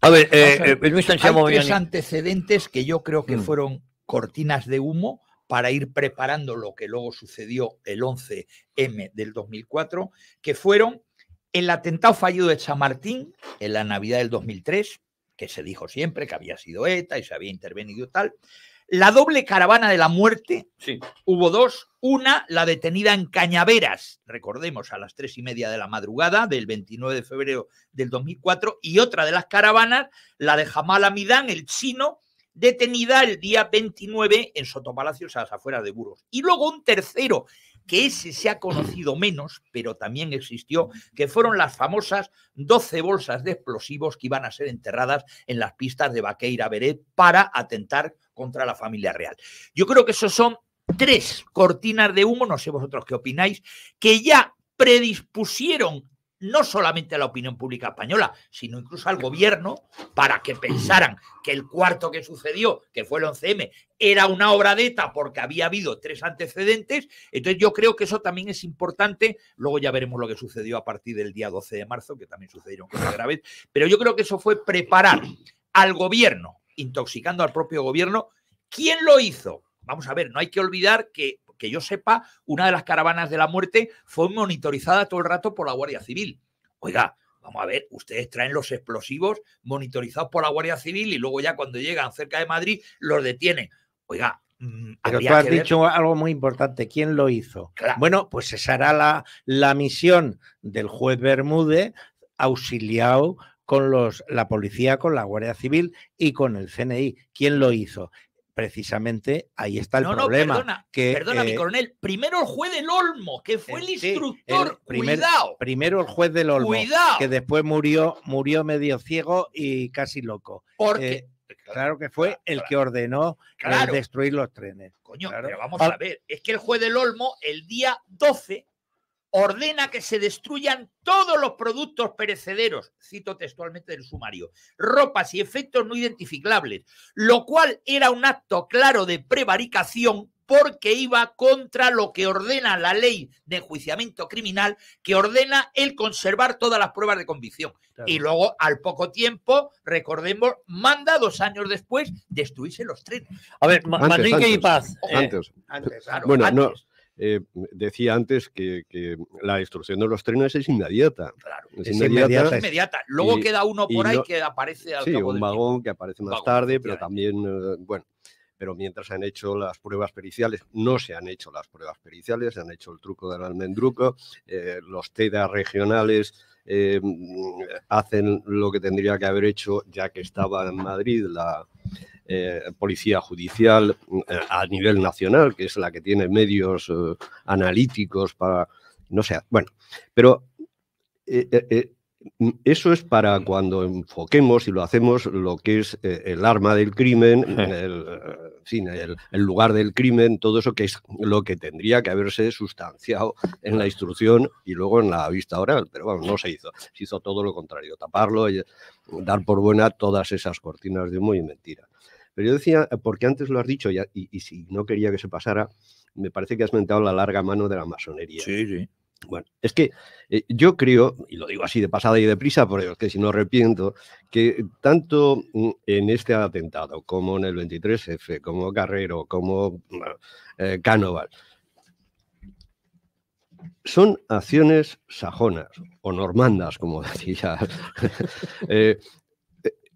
A ver, eh, eh, hay tres antecedentes que yo creo que mm. fueron cortinas de humo para ir preparando lo que luego sucedió el 11M del 2004, que fueron el atentado fallido de San Martín en la Navidad del 2003, que se dijo siempre que había sido ETA y se había intervenido y tal, la doble caravana de la muerte, sí. hubo dos. Una, la detenida en Cañaveras, recordemos, a las tres y media de la madrugada del 29 de febrero del 2004. Y otra de las caravanas, la de Jamal Amidán, el chino, detenida el día 29 en Sotopalacios, a las afueras de Burgos. Y luego un tercero, que ese se ha conocido menos, pero también existió, que fueron las famosas 12 bolsas de explosivos que iban a ser enterradas en las pistas de Baqueira Beret para atentar contra la familia real. Yo creo que esos son tres cortinas de humo, no sé vosotros qué opináis, que ya predispusieron no solamente a la opinión pública española, sino incluso al gobierno, para que pensaran que el cuarto que sucedió, que fue el 11M, era una obra de ETA porque había habido tres antecedentes. Entonces yo creo que eso también es importante. Luego ya veremos lo que sucedió a partir del día 12 de marzo, que también sucedieron cosas vez. Pero yo creo que eso fue preparar al gobierno, intoxicando al propio gobierno. ¿Quién lo hizo? Vamos a ver, no hay que olvidar que que yo sepa, una de las caravanas de la muerte fue monitorizada todo el rato por la Guardia Civil. Oiga, vamos a ver, ustedes traen los explosivos monitorizados por la Guardia Civil y luego ya cuando llegan cerca de Madrid los detienen. Oiga, mm, pero tú has dicho algo muy importante. ¿Quién lo hizo? Bueno, pues esa era la, la, misión del juez Bermúdez, auxiliado con los, la policía, con la Guardia Civil y con el CNI. ¿Quién lo hizo? precisamente ahí está el problema. perdona, perdona mi eh, coronel. Primero el juez del Olmo, que fue el, instructor. cuidado. Primero el juez del Olmo, que después murió, murió medio ciego y casi loco. Porque. Eh, claro que fue el que ordenó eh, destruir los trenes. Coño, pero vamos a ver. Es que el juez del Olmo, el día 12, ordena que se destruyan todos los productos perecederos, cito textualmente del sumario, ropas y efectos no identificables, lo cual era un acto claro de prevaricación porque iba contra lo que ordena la ley de enjuiciamiento criminal, que ordena el conservar todas las pruebas de convicción. Y luego, al poco tiempo, recordemos, manda dos años después destruirse los trenes. A ver, Manrique y Paz. Antes. Eh, bueno, No eh, decía antes que, la destrucción de los trenes es inmediata. Claro, es, inmediata, Luego queda uno por ahí que aparece al un vagón que aparece más tarde, pero también, eh, bueno, pero mientras se han hecho las pruebas periciales, no se han hecho las pruebas periciales, se han hecho el truco del almendruco, eh, los TEDA regionales mm, hacen lo que tendría que haber hecho ya que estaba en Madrid la, eh, policía judicial mm, eh, a nivel nacional, que es la que tiene medios eh, analíticos para, no sé, bueno, pero mm, eso es para cuando enfoquemos y lo hacemos lo que es el arma del crimen, el, el, lugar del crimen, todo eso que es lo que tendría que haberse sustanciado en la instrucción y luego en la vista oral. Pero bueno, no se hizo. Se hizo todo lo contrario, taparlo y dar por buena todas esas cortinas de humo y mentira. Pero yo decía, eh, porque antes lo has dicho y, si no quería que se pasara, me parece que has mentado la larga mano de la masonería. Sí, sí. Bueno, es que eh, yo creo, y lo digo así de pasada y deprisa, porque que si no arrepiento, que tanto mm, en este atentado como en el 23F, como Carrero, como eh, son acciones sajonas o normandas, como decías. Eh,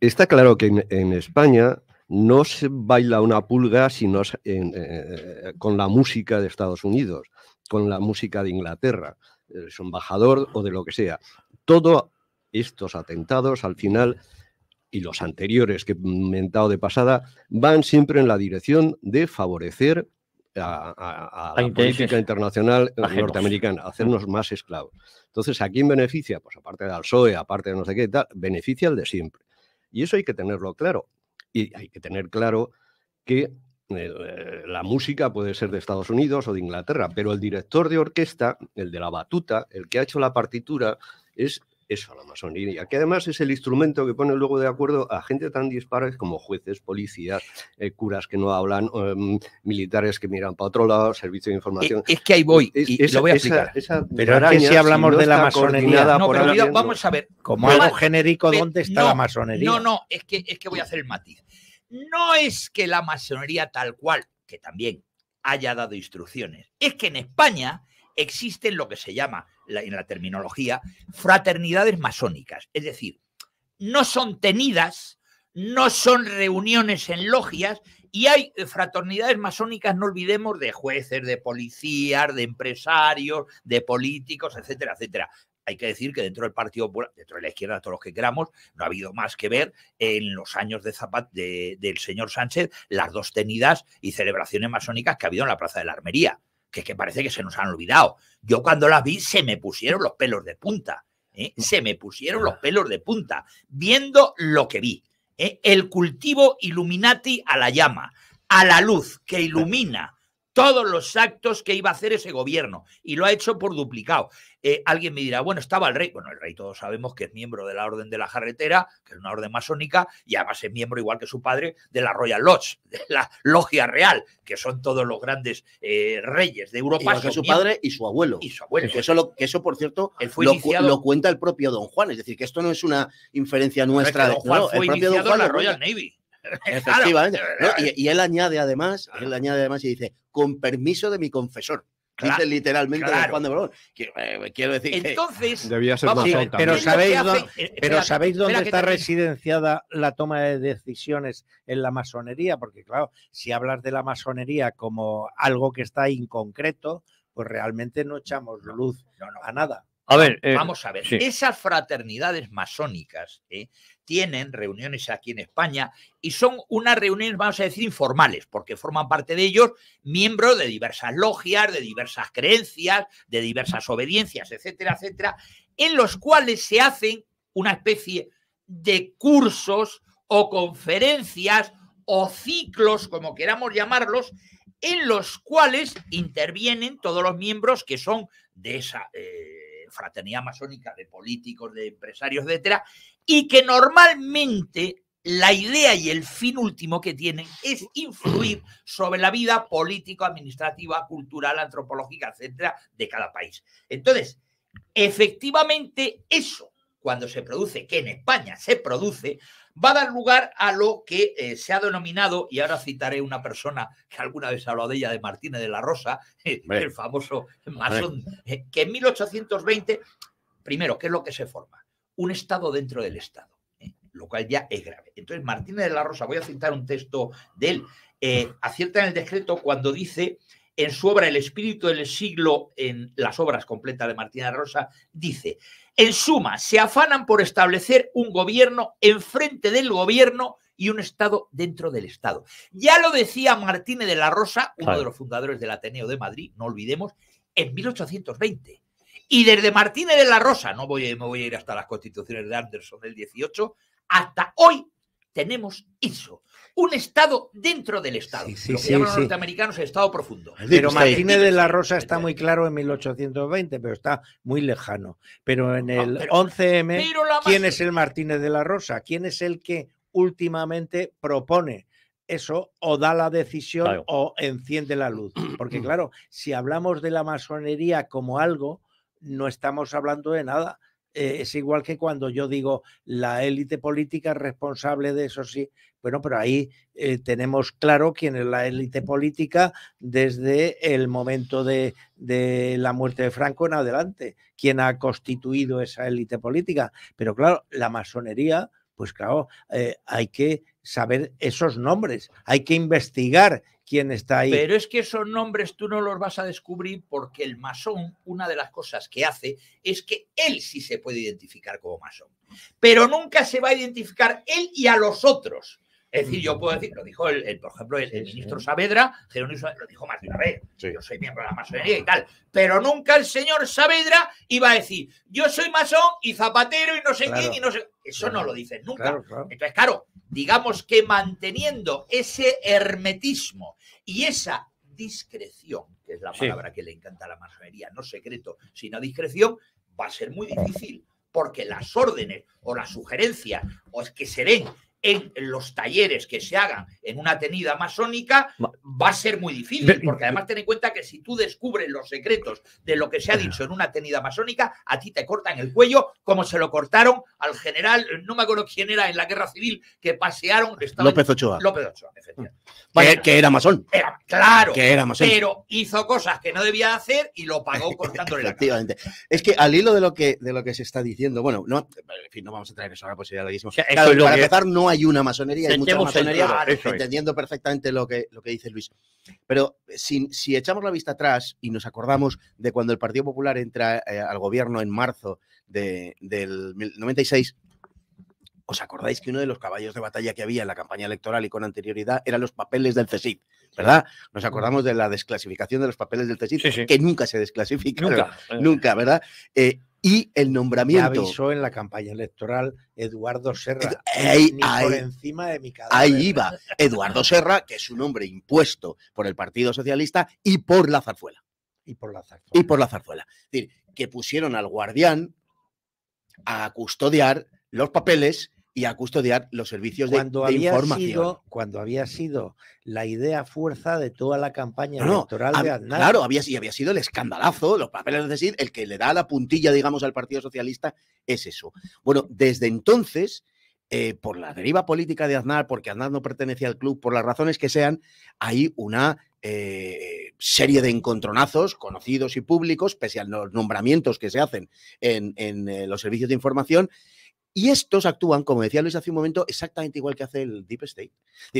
está claro que en España no se baila una pulga sino eh, eh, con la música de Estados Unidos, con la música de Inglaterra, de eh, su embajador o de lo que sea. Todos estos atentados al final y los anteriores que he comentado de pasada van siempre en la dirección de favorecer a, la política internacional norteamericana, hacernos mm. más esclavos. Entonces, ¿a quién beneficia? Pues aparte del PSOE, aparte de no sé qué, tal, beneficia al de siempre. Y eso hay que tenerlo claro. Y hay que tener claro que eh, la música puede ser de Estados Unidos o de Inglaterra, pero el director de orquesta, el de la batuta, el que ha hecho la partitura, es eso, a la masonería, que además es el instrumento que pone luego de acuerdo a gente tan dispares como jueces, policías, eh, curas que no hablan, em, militares que miran para otro lado, servicio de información. Es, que ahí voy, y lo voy a explicar. pero ahora que si hablamos de la masonería, vamos a ver. Como algo genérico, eh, ¿dónde está la masonería? No, no, es que, es que voy a hacer el matiz. No es que la masonería tal cual, que también haya dado instrucciones, es que en España existen lo que se llama en la terminología, fraternidades masónicas. Es decir, no son tenidas, no son reuniones en logias, y hay eh, fraternidades masónicas, no olvidemos, de jueces, de policías, de empresarios, de políticos, etcétera, etcétera. Hay que decir que dentro del Partido dentro de la izquierda, todos los que queramos, no ha habido más que ver en los años de Zapat, del señor Sánchez las dos tenidas y celebraciones masónicas que ha habido en la Plaza de la Armería que, parece que se nos han olvidado. Yo cuando las vi se me pusieron los pelos de punta. ¿eh? Se me pusieron los pelos de punta viendo lo que vi. ¿eh? El cultivo Illuminati a la llama, a la luz que ilumina todos los actos que iba a hacer ese gobierno y lo ha hecho por duplicado. Eh, alguien me dirá, bueno, estaba el rey. Bueno, el rey todos sabemos que es miembro de la Orden de la Jarretera, que es una orden masónica, y además es miembro, igual que su padre, de la Royal Lodge, de la Logia Real, que son todos los grandes eh, reyes de Europa. Igual que su padre y su abuelo. Y su abuelo. Que eso, que por cierto, lo, cuenta el propio Don Juan. Es decir, que esto no es una inferencia nuestra. don Juan fue el propio Don la Royal Navy. Efectivamente. Y, y, él añade además, él añade además y dice, con permiso de mi confesor literalmente de eh, Quiero, decir Entonces, que... Debía ser pero, ¿sabéis dónde, pero ¿sabéis dónde está residenciada la toma de decisiones en la masonería? Porque claro, si hablas de la masonería como algo que está inconcreto, pues realmente no echamos luz a nada. A ver, eh, vamos a ver. Esas fraternidades masónicas ¿eh? tienen reuniones aquí en España y son unas reuniones, vamos a decir, informales, porque forman parte de ellos miembros de diversas logias, de diversas creencias, de diversas obediencias, etcétera, etcétera, en los cuales se hacen una especie de cursos o conferencias o ciclos, como queramos llamarlos, en los cuales intervienen todos los miembros que son de esa eh, fraternidad masónica, de políticos, de empresarios, etcétera, y que normalmente la idea y el fin último que tienen es influir sobre la vida político, administrativa, cultural, antropológica, etcétera, de cada país. Entonces, efectivamente, eso, cuando se produce, que en España se produce, va a dar lugar a lo que eh, se ha denominado, y ahora citaré una persona que alguna vez hablado de ella, de Martínez de la Rosa, el famoso masón, eh, que en 1820, primero, ¿qué es lo que se forma? un Estado dentro del Estado, ¿eh? lo cual ya es grave. Entonces, Martínez de la Rosa, voy a citar un texto de él, eh, acierta en el decreto cuando dice, en su obra El espíritu del siglo, en las obras completas de Martínez de la Rosa, dice, en suma, se afanan por establecer un gobierno enfrente del gobierno y un Estado dentro del Estado. Ya lo decía Martínez de la Rosa, uno de los fundadores del Ateneo de Madrid, no olvidemos, en 1820. Y desde Martínez de la Rosa, no voy, me voy a ir hasta las constituciones de Anderson del 18, hasta hoy tenemos eso. Un Estado dentro del Estado. lo que llaman los norteamericanos el Estado profundo. Pero Martínez de la Rosa está muy claro en 1820, pero está muy lejano. Pero en ah, el 11M, ¿quién es el Martínez de la Rosa? ¿Quién es el que últimamente propone eso o da la decisión o enciende la luz? Porque claro, si hablamos de la masonería como algo, no estamos hablando de nada. Eh, es igual que cuando yo digo la élite política responsable de eso, sí. Bueno, pero ahí eh, tenemos claro quién es la élite política desde el momento de, la muerte de Franco en adelante, quién ha constituido esa élite política. Pero claro, la masonería, pues claro, eh, hay que saber esos nombres, hay que investigar está ahí. Pero es que esos nombres tú no los vas a descubrir porque el masón, una de las cosas que hace es que él sí se puede identificar como masón, pero nunca se va a identificar él y a los otros. Es decir, yo puedo decir, lo dijo, el, por ejemplo, el, ministro Saavedra, Jerónimo lo dijo más de una vez, yo soy miembro de la masonería y tal, pero nunca el señor Saavedra iba a decir, yo soy masón y zapatero y no sé quién y no sé... Eso no lo dicen nunca. Entonces, claro, digamos que manteniendo ese hermetismo y esa discreción, que es la palabra que le encanta a la masonería, no secreto, sino discreción, va a ser muy difícil porque las órdenes o las sugerencias o es que se den en los talleres que se hagan en una tenida masónica va a ser muy difícil, porque además ten en cuenta que si tú descubres los secretos de lo que se ha dicho en una tenida masónica, a ti te cortan el cuello como se lo cortaron al general, no me acuerdo quién era en la guerra civil, que pasearon... Ah, López Ochoa. López Ochoa, efectivamente. Mm. que, era masón. claro. Que era masón. Pero hizo cosas que no debía hacer y lo pagó cortándole la Es que al hilo de lo que, de lo que se está diciendo, bueno, no, en fin, no vamos a traer eso ahora, pues ya lo para empezar, no hay una masonería, hay mucha masonería, entendiendo perfectamente lo que, lo que dice Luis. Pero si, echamos la vista atrás y nos acordamos de cuando el Partido Popular entra eh, al gobierno en marzo de, del 96, ¿Os acordáis que uno de los caballos de batalla que había en la campaña electoral y con anterioridad eran los papeles del CESID? ¿Verdad? Nos acordamos de la desclasificación de los papeles del CESID, que nunca se desclasificaron. Nunca, eh. ¿verdad? Eh, y el nombramiento. Me avisó en la campaña electoral Eduardo Serra. ahí, por encima de mi cadáver. Ahí iba. Eduardo Serra, que es un hombre impuesto por el Partido Socialista y por la zarzuela. Y por la zarzuela. Y por la zarzuela. Es decir, que pusieron al guardián a custodiar los papeles y a custodiar los servicios de, información. cuando había sido la idea fuerza de toda la campaña electoral de Aznar. Claro, había, y había sido el escandalazo, los papeles es decir el que le da la puntilla, digamos, al Partido Socialista, es eso. Bueno, desde entonces, eh, por la deriva política de Aznar, porque Aznar no pertenece al club, por las razones que sean, hay una eh, serie de encontronazos conocidos y públicos, pese a los nombramientos que se hacen en, eh, los servicios de información, y estos actúan, como decía Luis hace un momento, exactamente igual que hace el Deep State.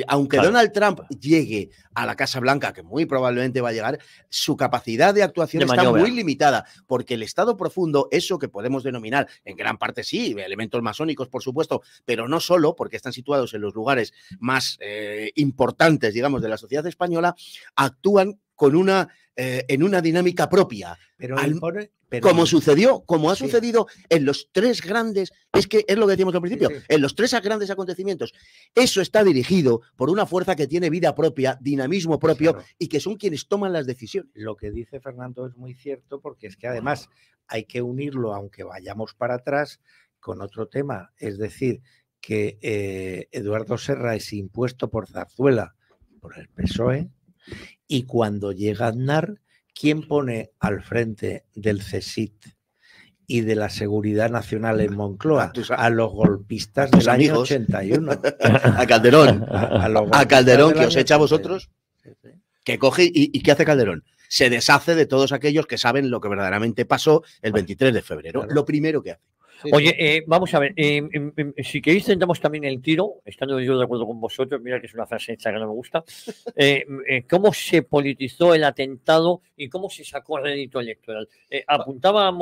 Aunque Donald Trump llegue a la Casa Blanca, que muy probablemente va a llegar, su capacidad de actuación está muy limitada, porque el Estado profundo, eso que podemos denominar, en gran parte sí, elementos masónicos, por supuesto, pero no solo, porque están situados en los lugares más eh, importantes, digamos, de la sociedad española, actúan con una eh, en una dinámica propia. Pero, como sucedió, como ha sucedido en los tres grandes, es que es lo que decíamos al principio, en los tres grandes acontecimientos. Eso está dirigido por una fuerza que tiene vida propia, dinamismo propio y que son quienes toman las decisiones. Lo que dice Fernando es muy cierto porque es que además hay que unirlo, aunque vayamos para atrás, con otro tema, es decir, que eh, Eduardo Serra es impuesto por Zarzuela, por el PSOE, y cuando llega Aznar, ¿quién pone al frente del CESIT y de la Seguridad Nacional en Moncloa a, los golpistas del año 81? a Calderón. A, a Calderón, que os echa a vosotros. Que coge y, ¿qué hace Calderón? Se deshace de todos aquellos que saben lo que verdaderamente pasó el 23 de febrero. Lo primero que hace. Oye, eh, vamos a ver, eh, em, em, si queréis intentamos también el tiro, estando yo de acuerdo con vosotros, mira que es una frase hecha que no me gusta, eh, ¿cómo se politizó el atentado y cómo se sacó el rédito electoral? apuntaba a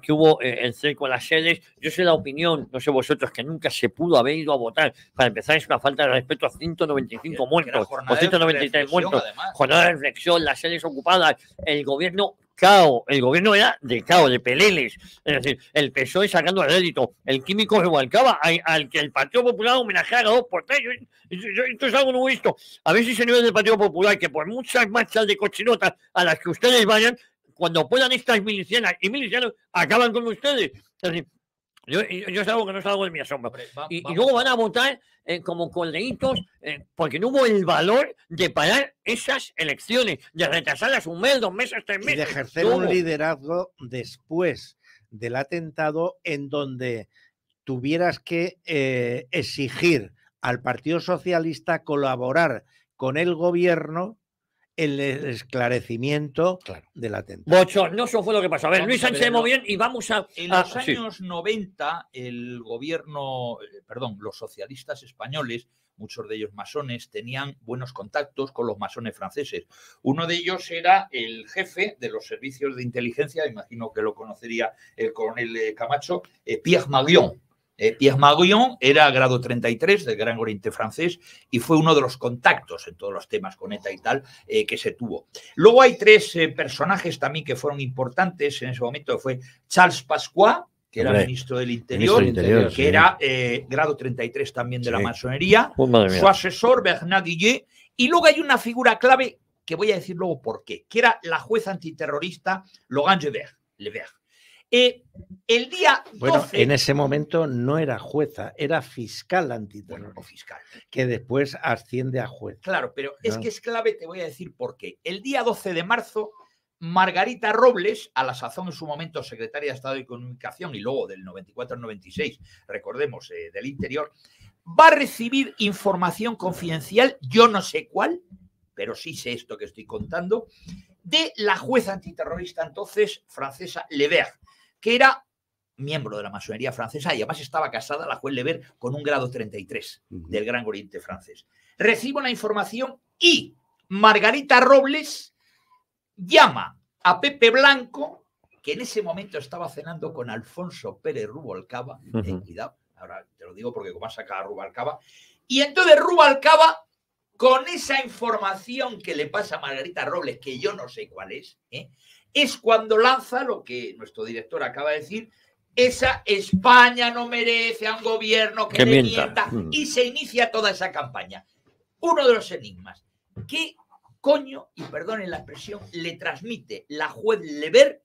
que hubo el cerco a las sedes, yo sé la opinión, no sé vosotros, que nunca se pudo haber ido a votar. Para empezar es una falta de respeto a 195 muertos, o 193 muertos, jornada reflexión, las sedes ocupadas, el gobierno caos, el gobierno era de caos de Peleles, es decir, el PSOE sacando el rédito, el químico volcaba al que el Partido Popular homenajeara dos por tres, esto es algo no visto. A veces señores del Partido Popular, que por muchas marchas de cochinotas a las que ustedes vayan, cuando puedan estas milicianas y milicianos acaban con ustedes. Yo, yo, algo que no algo de mi asombro. y, luego van a votar eh, como coleitos eh, porque no hubo el valor de parar esas elecciones, de retrasarlas un mes, dos meses, tres meses. Y de ejercer un liderazgo después del atentado en donde tuvieras que eh, exigir al Partido Socialista colaborar con el gobierno el esclarecimiento claro. del atentado. no eso fue lo que pasó. A ver, Luis Sánchez muy bien y vamos a... En los años 90, el gobierno, eh, perdón, los socialistas españoles, muchos de ellos masones, tenían buenos contactos con los masones franceses. Uno de ellos era el jefe de los servicios de inteligencia, imagino que lo conocería el coronel eh, Camacho, eh, Pierre Maguion. Pierre eh, Maguillon era grado 33 del Gran Oriente francés y fue uno de los contactos en todos los temas con ETA y tal eh, que se tuvo. Luego hay tres eh, personajes también que fueron importantes en ese momento, fue Charles Pascua, que era ministro del Interior, que era grado 33 también de la masonería, su pues asesor Bernard Guillet, y luego hay una figura clave que voy a decir luego por qué, que era la juez antiterrorista Logan Levert. Eh, el día Bueno, en ese momento no era jueza, era fiscal antiterrorista. fiscal. Que después asciende a juez. Claro, pero es que es clave, te voy a decir por qué. El día 12 de marzo, Margarita Robles, a la sazón en su momento secretaria de Estado de Comunicación y luego del 94 al 96, recordemos, eh, del interior, va a recibir información confidencial, yo no sé cuál, pero sí sé esto que estoy contando, de la jueza antiterrorista entonces francesa Leber que era miembro de la masonería francesa y además estaba casada, la juez Lever, con un grado 33 del Gran Oriente francés. Recibo la información y Margarita Robles llama a Pepe Blanco, que en ese momento estaba cenando con Alfonso Pérez Rubalcaba, uh ahora te lo digo porque como ha sacado a Rubalcaba, y entonces Rubalcaba, con esa información que le pasa a Margarita Robles, que yo no sé cuál es, ¿eh? es cuando lanza lo que nuestro director acaba de decir, esa España no merece a un gobierno que, le mienta. Mm. Y se inicia toda esa campaña. Uno de los enigmas. ¿Qué coño, y perdonen la expresión, le transmite la juez Lever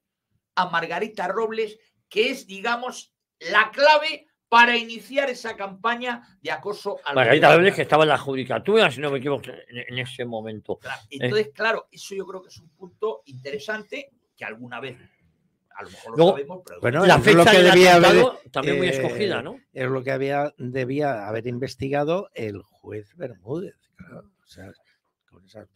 a Margarita Robles, que es, digamos, la clave para iniciar esa campaña de acoso al Margarita Robles, que estaba en la judicatura, si no me equivoco, en ese momento. Eh. Entonces, claro, eso yo creo que es un punto interesante que alguna vez a lo mejor lo pero la fecha lo que también muy escogida, eh, ¿no? Es lo que había, debía haber investigado el juez Bermúdez.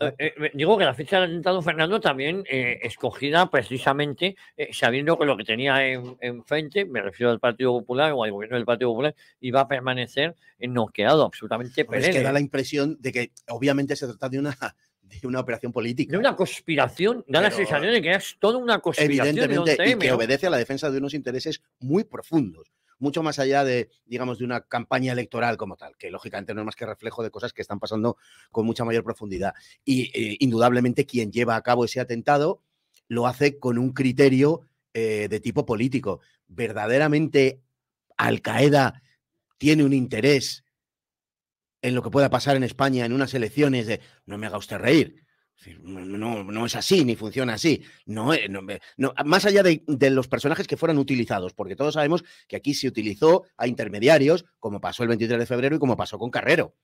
Eh, eh, digo que la fecha del atentado Fernando también escogida precisamente sabiendo que lo que tenía en, frente, me refiero al Partido Popular o al gobierno del Partido Popular, iba a permanecer noqueado, absolutamente Es que da la impresión de que obviamente se trata de una de una operación política. De una conspiración, da la sensación de que es toda una conspiración. Evidentemente, y que obedece a la defensa de unos intereses muy profundos mucho más allá de, digamos, de una campaña electoral como tal, que lógicamente no es más que reflejo de cosas que están pasando con mucha mayor profundidad. Y eh, indudablemente quien lleva a cabo ese atentado lo hace con un criterio eh, de tipo político. ¿Verdaderamente Al Qaeda tiene un interés en lo que pueda pasar en España en unas elecciones de no me haga usted reír. No, no es así, ni funciona así. No, eh, no más allá de, los personajes que fueran utilizados, porque todos sabemos que aquí se utilizó a intermediarios, como pasó el 23 de febrero y como pasó con Carrero.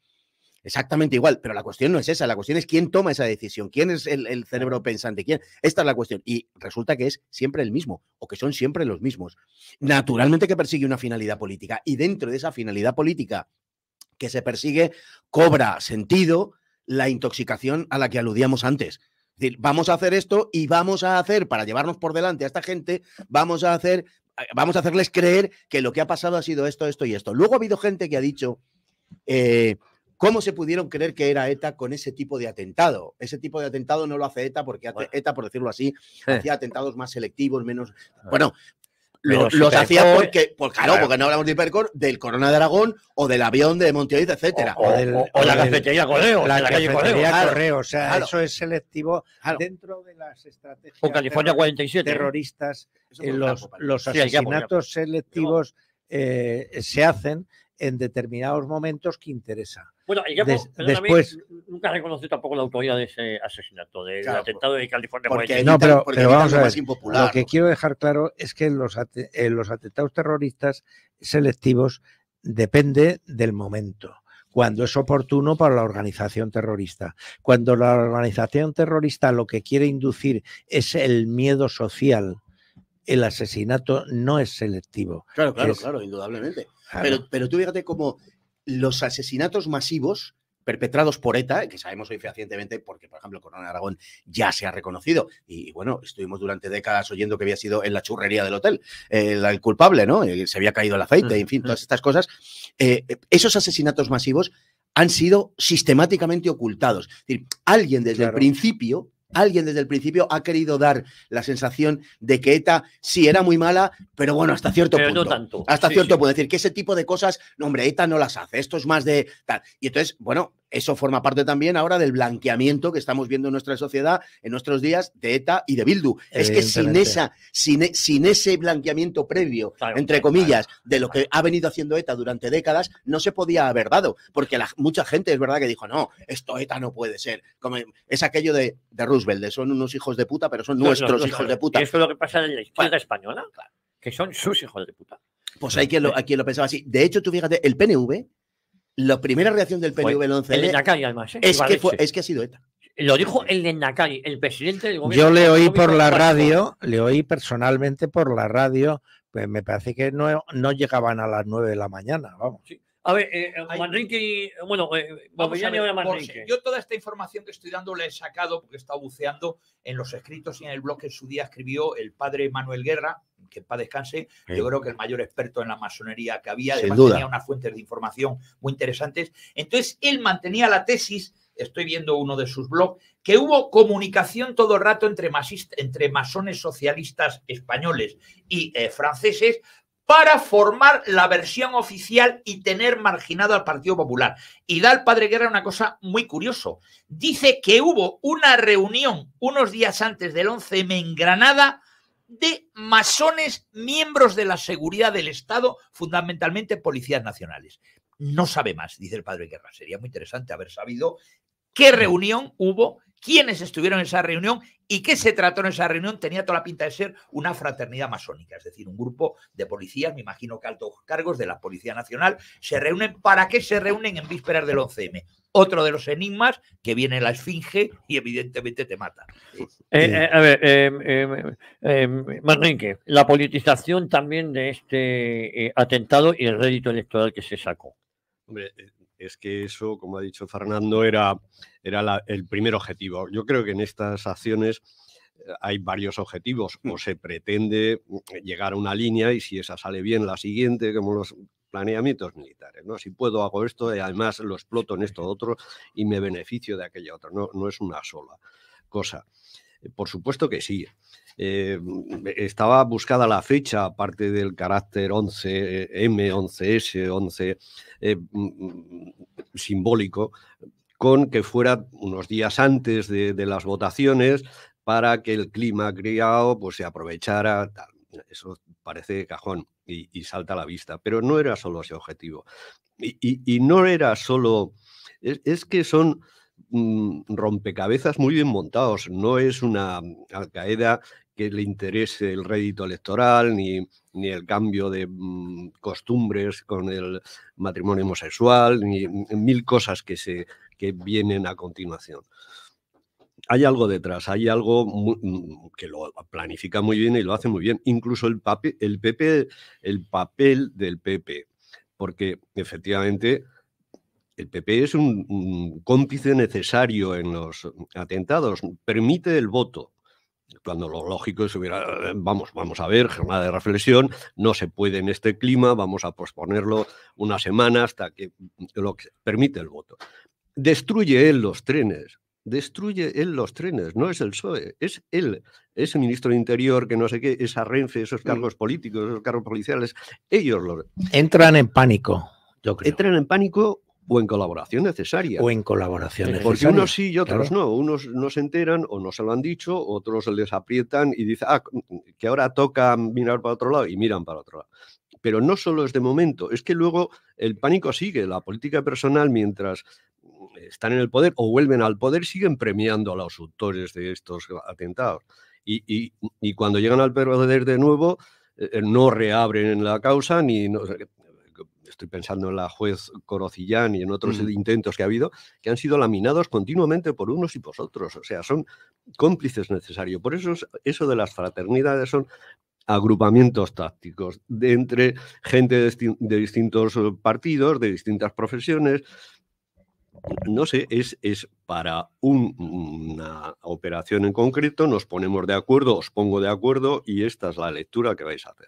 Exactamente igual, pero la cuestión no es esa, la cuestión es quién toma esa decisión, quién es el, el cerebro pensante, quién. Esta es la cuestión. Y resulta que es siempre el mismo, o que son siempre los mismos. Naturalmente que persigue una finalidad política, y dentro de esa finalidad política que se persigue cobra sentido la intoxicación a la que aludíamos antes. vamos a hacer esto y vamos a hacer, para llevarnos por delante a esta gente, vamos a hacer, vamos a hacerles creer que lo que ha pasado ha sido esto, esto y esto. Luego ha habido gente que ha dicho, eh, ¿Cómo se pudieron creer que era ETA con ese tipo de atentado? Ese tipo de atentado no lo hace ETA porque ETA, por decirlo así, hacía atentados más selectivos, menos... Bueno, los, hacía porque, pues, claro, porque no hablamos de Hipercor, del Corona de Aragón o del avión de Monteoid, etcétera. O, del, la Correo, calle Correo. o sea, eso es selectivo dentro de las estrategias California 47, ¿eh? terroristas. Eh, los, los asesinatos selectivos eh, se hacen en determinados momentos que interesan bueno, después, nunca reconoció tampoco la autoridad de ese asesinato, del atentado de California. Porque no, pero, lo que quiero dejar claro es que eh, los, atentados terroristas selectivos depende del momento cuando es oportuno para la organización terrorista. Cuando la organización terrorista lo que quiere inducir es el miedo social, el asesinato no es selectivo. Claro, claro, claro, indudablemente. Pero, pero tú fíjate cómo los asesinatos masivos perpetrados por ETA, que sabemos hoy fehacientemente porque, por ejemplo, Corona Aragón ya se ha reconocido. Y, bueno, estuvimos durante décadas oyendo que había sido en la churrería del hotel el, culpable, ¿no? Eh, se había caído el aceite, en fin, todas estas cosas. Eh, eh, esos asesinatos masivos han sido sistemáticamente ocultados. Es decir, alguien desde el principio alguien desde el principio ha querido dar la sensación de que ETA sí era muy mala, pero bueno, hasta cierto punto. No tanto. Hasta cierto punto. Es decir, que ese tipo de cosas, no, hombre, ETA no las hace, esto es más de tal. Y entonces, bueno, eso forma parte también ahora del blanqueamiento que estamos viendo en nuestra sociedad, en nuestros días, de ETA y de Bildu. Es que sin, esa, e, sin, ese blanqueamiento previo, entre comillas, de lo que ha venido haciendo ETA durante décadas, no se podía haber dado, porque mucha gente es verdad que dijo, no, esto ETA no puede ser. es aquello de, Roosevelt, son unos hijos de puta, pero son nuestros hijos de puta. Y eso es lo que pasa en la izquierda española, que son sus hijos de puta. Pues hay lo, eh. hay quien lo pensaba así. De hecho, tú fíjate, el PNV la primera reacción del PNV el 11 además, ¿eh? es, que ha sido ETA. Lo dijo el Nenakai, el presidente del gobierno. Yo le oí por la radio, le oí personalmente por la radio, pues me parece que no, no llegaban a las 9 de la mañana, vamos. A ver, eh, Manrique bueno, eh, a a Manrique. yo toda esta información que estoy dando la he sacado porque he estado buceando en los escritos y en el blog que en su día escribió el padre Manuel Guerra, que descanse, yo creo que el mayor experto en la masonería que había, además tenía unas fuentes de información muy interesantes. Entonces, él mantenía la tesis, estoy viendo uno de sus blogs, que hubo comunicación todo el rato entre, entre masones socialistas españoles y eh, franceses para formar la versión oficial y tener marginado al Partido Popular. Y da al padre Guerra una cosa muy curioso. Dice que hubo una reunión unos días antes del 11M en Granada de masones miembros de la seguridad del Estado, fundamentalmente policías nacionales. No sabe más, dice el padre Guerra. Sería muy interesante haber sabido qué reunión hubo, quiénes estuvieron en esa reunión y qué se trató en esa reunión. Tenía toda la pinta de ser una fraternidad masónica, es decir, un grupo de policías, me imagino que altos cargos de la Policía Nacional, se reúnen. ¿Para qué se reúnen en vísperas del 11M? otro de los enigmas que viene la esfinge y evidentemente te mata. Eh, eh, a ver, eh, em, eh em, Manrique, la politización también de este atentado y el rédito electoral que se sacó. Hombre, es que eso, como ha dicho Fernando, era, era el primer objetivo. Yo creo que en estas acciones hay varios objetivos, o mm. se pretende mm, llegar a una línea y si esa sale bien, la siguiente, como los planeamientos militares, ¿no? Si puedo hago esto y eh, además lo exploto en esto otro y me beneficio de aquella otra, no, no es una sola cosa. Eh, por supuesto que sí. Eh, estaba buscada la fecha, aparte del carácter 11M, 11S, 11 simbólico, con que fuera unos días antes de, de las votaciones para que el clima criado pues, se aprovechara. Eso parece cajón y, salta a la vista. Pero no era solo ese objetivo. Y, no era solo... Es, que son mm, rompecabezas muy bien montados. No es una mm, Al Qaeda que le interese el rédito electoral ni, ni el cambio de mm, costumbres con el matrimonio homosexual, ni mil cosas que, se, que vienen a continuación hay algo detrás, hay algo mm, que lo planifica muy bien y lo hace muy bien. Incluso el papel, el, PP, el papel del PP, porque efectivamente el PP es un, cómplice necesario en los atentados, permite el voto. Cuando lo lógico es hubiera, vamos, vamos a ver, jornada de reflexión, no se puede en este clima, vamos a posponerlo una semana hasta que lo que permite el voto. Destruye él los trenes, destruye él los trenes, no es el PSOE, es él, ese ministro de Interior, que no sé qué, esa Renfe, esos mm. cargos políticos, esos cargos policiales, ellos lo... Entran en pánico, yo creo. Entran en pánico o en colaboración necesaria. O en colaboración necesaria. Porque unos sí y otros no. Unos no se enteran o no se lo han dicho, otros les aprietan y dicen, ah, que ahora toca mirar para otro lado y miran para otro lado. Pero no solo es de momento, es que luego el pánico sigue. La política personal, mientras están en el poder o vuelven al poder, siguen premiando a los autores de estos atentados. Y, cuando llegan al poder de nuevo, eh, eh, no reabren la causa, ni estoy pensando en la juez Corocillán y en otros intentos que ha habido, que han sido laminados continuamente por unos y por otros. O sea, son cómplices necesarios. Por eso eso de las fraternidades son agrupamientos tácticos de entre gente de distintos eh, partidos, de distintas profesiones, no sé, es, es para una operación en concreto, nos ponemos de acuerdo, os pongo de acuerdo y esta es la lectura que vais a hacer.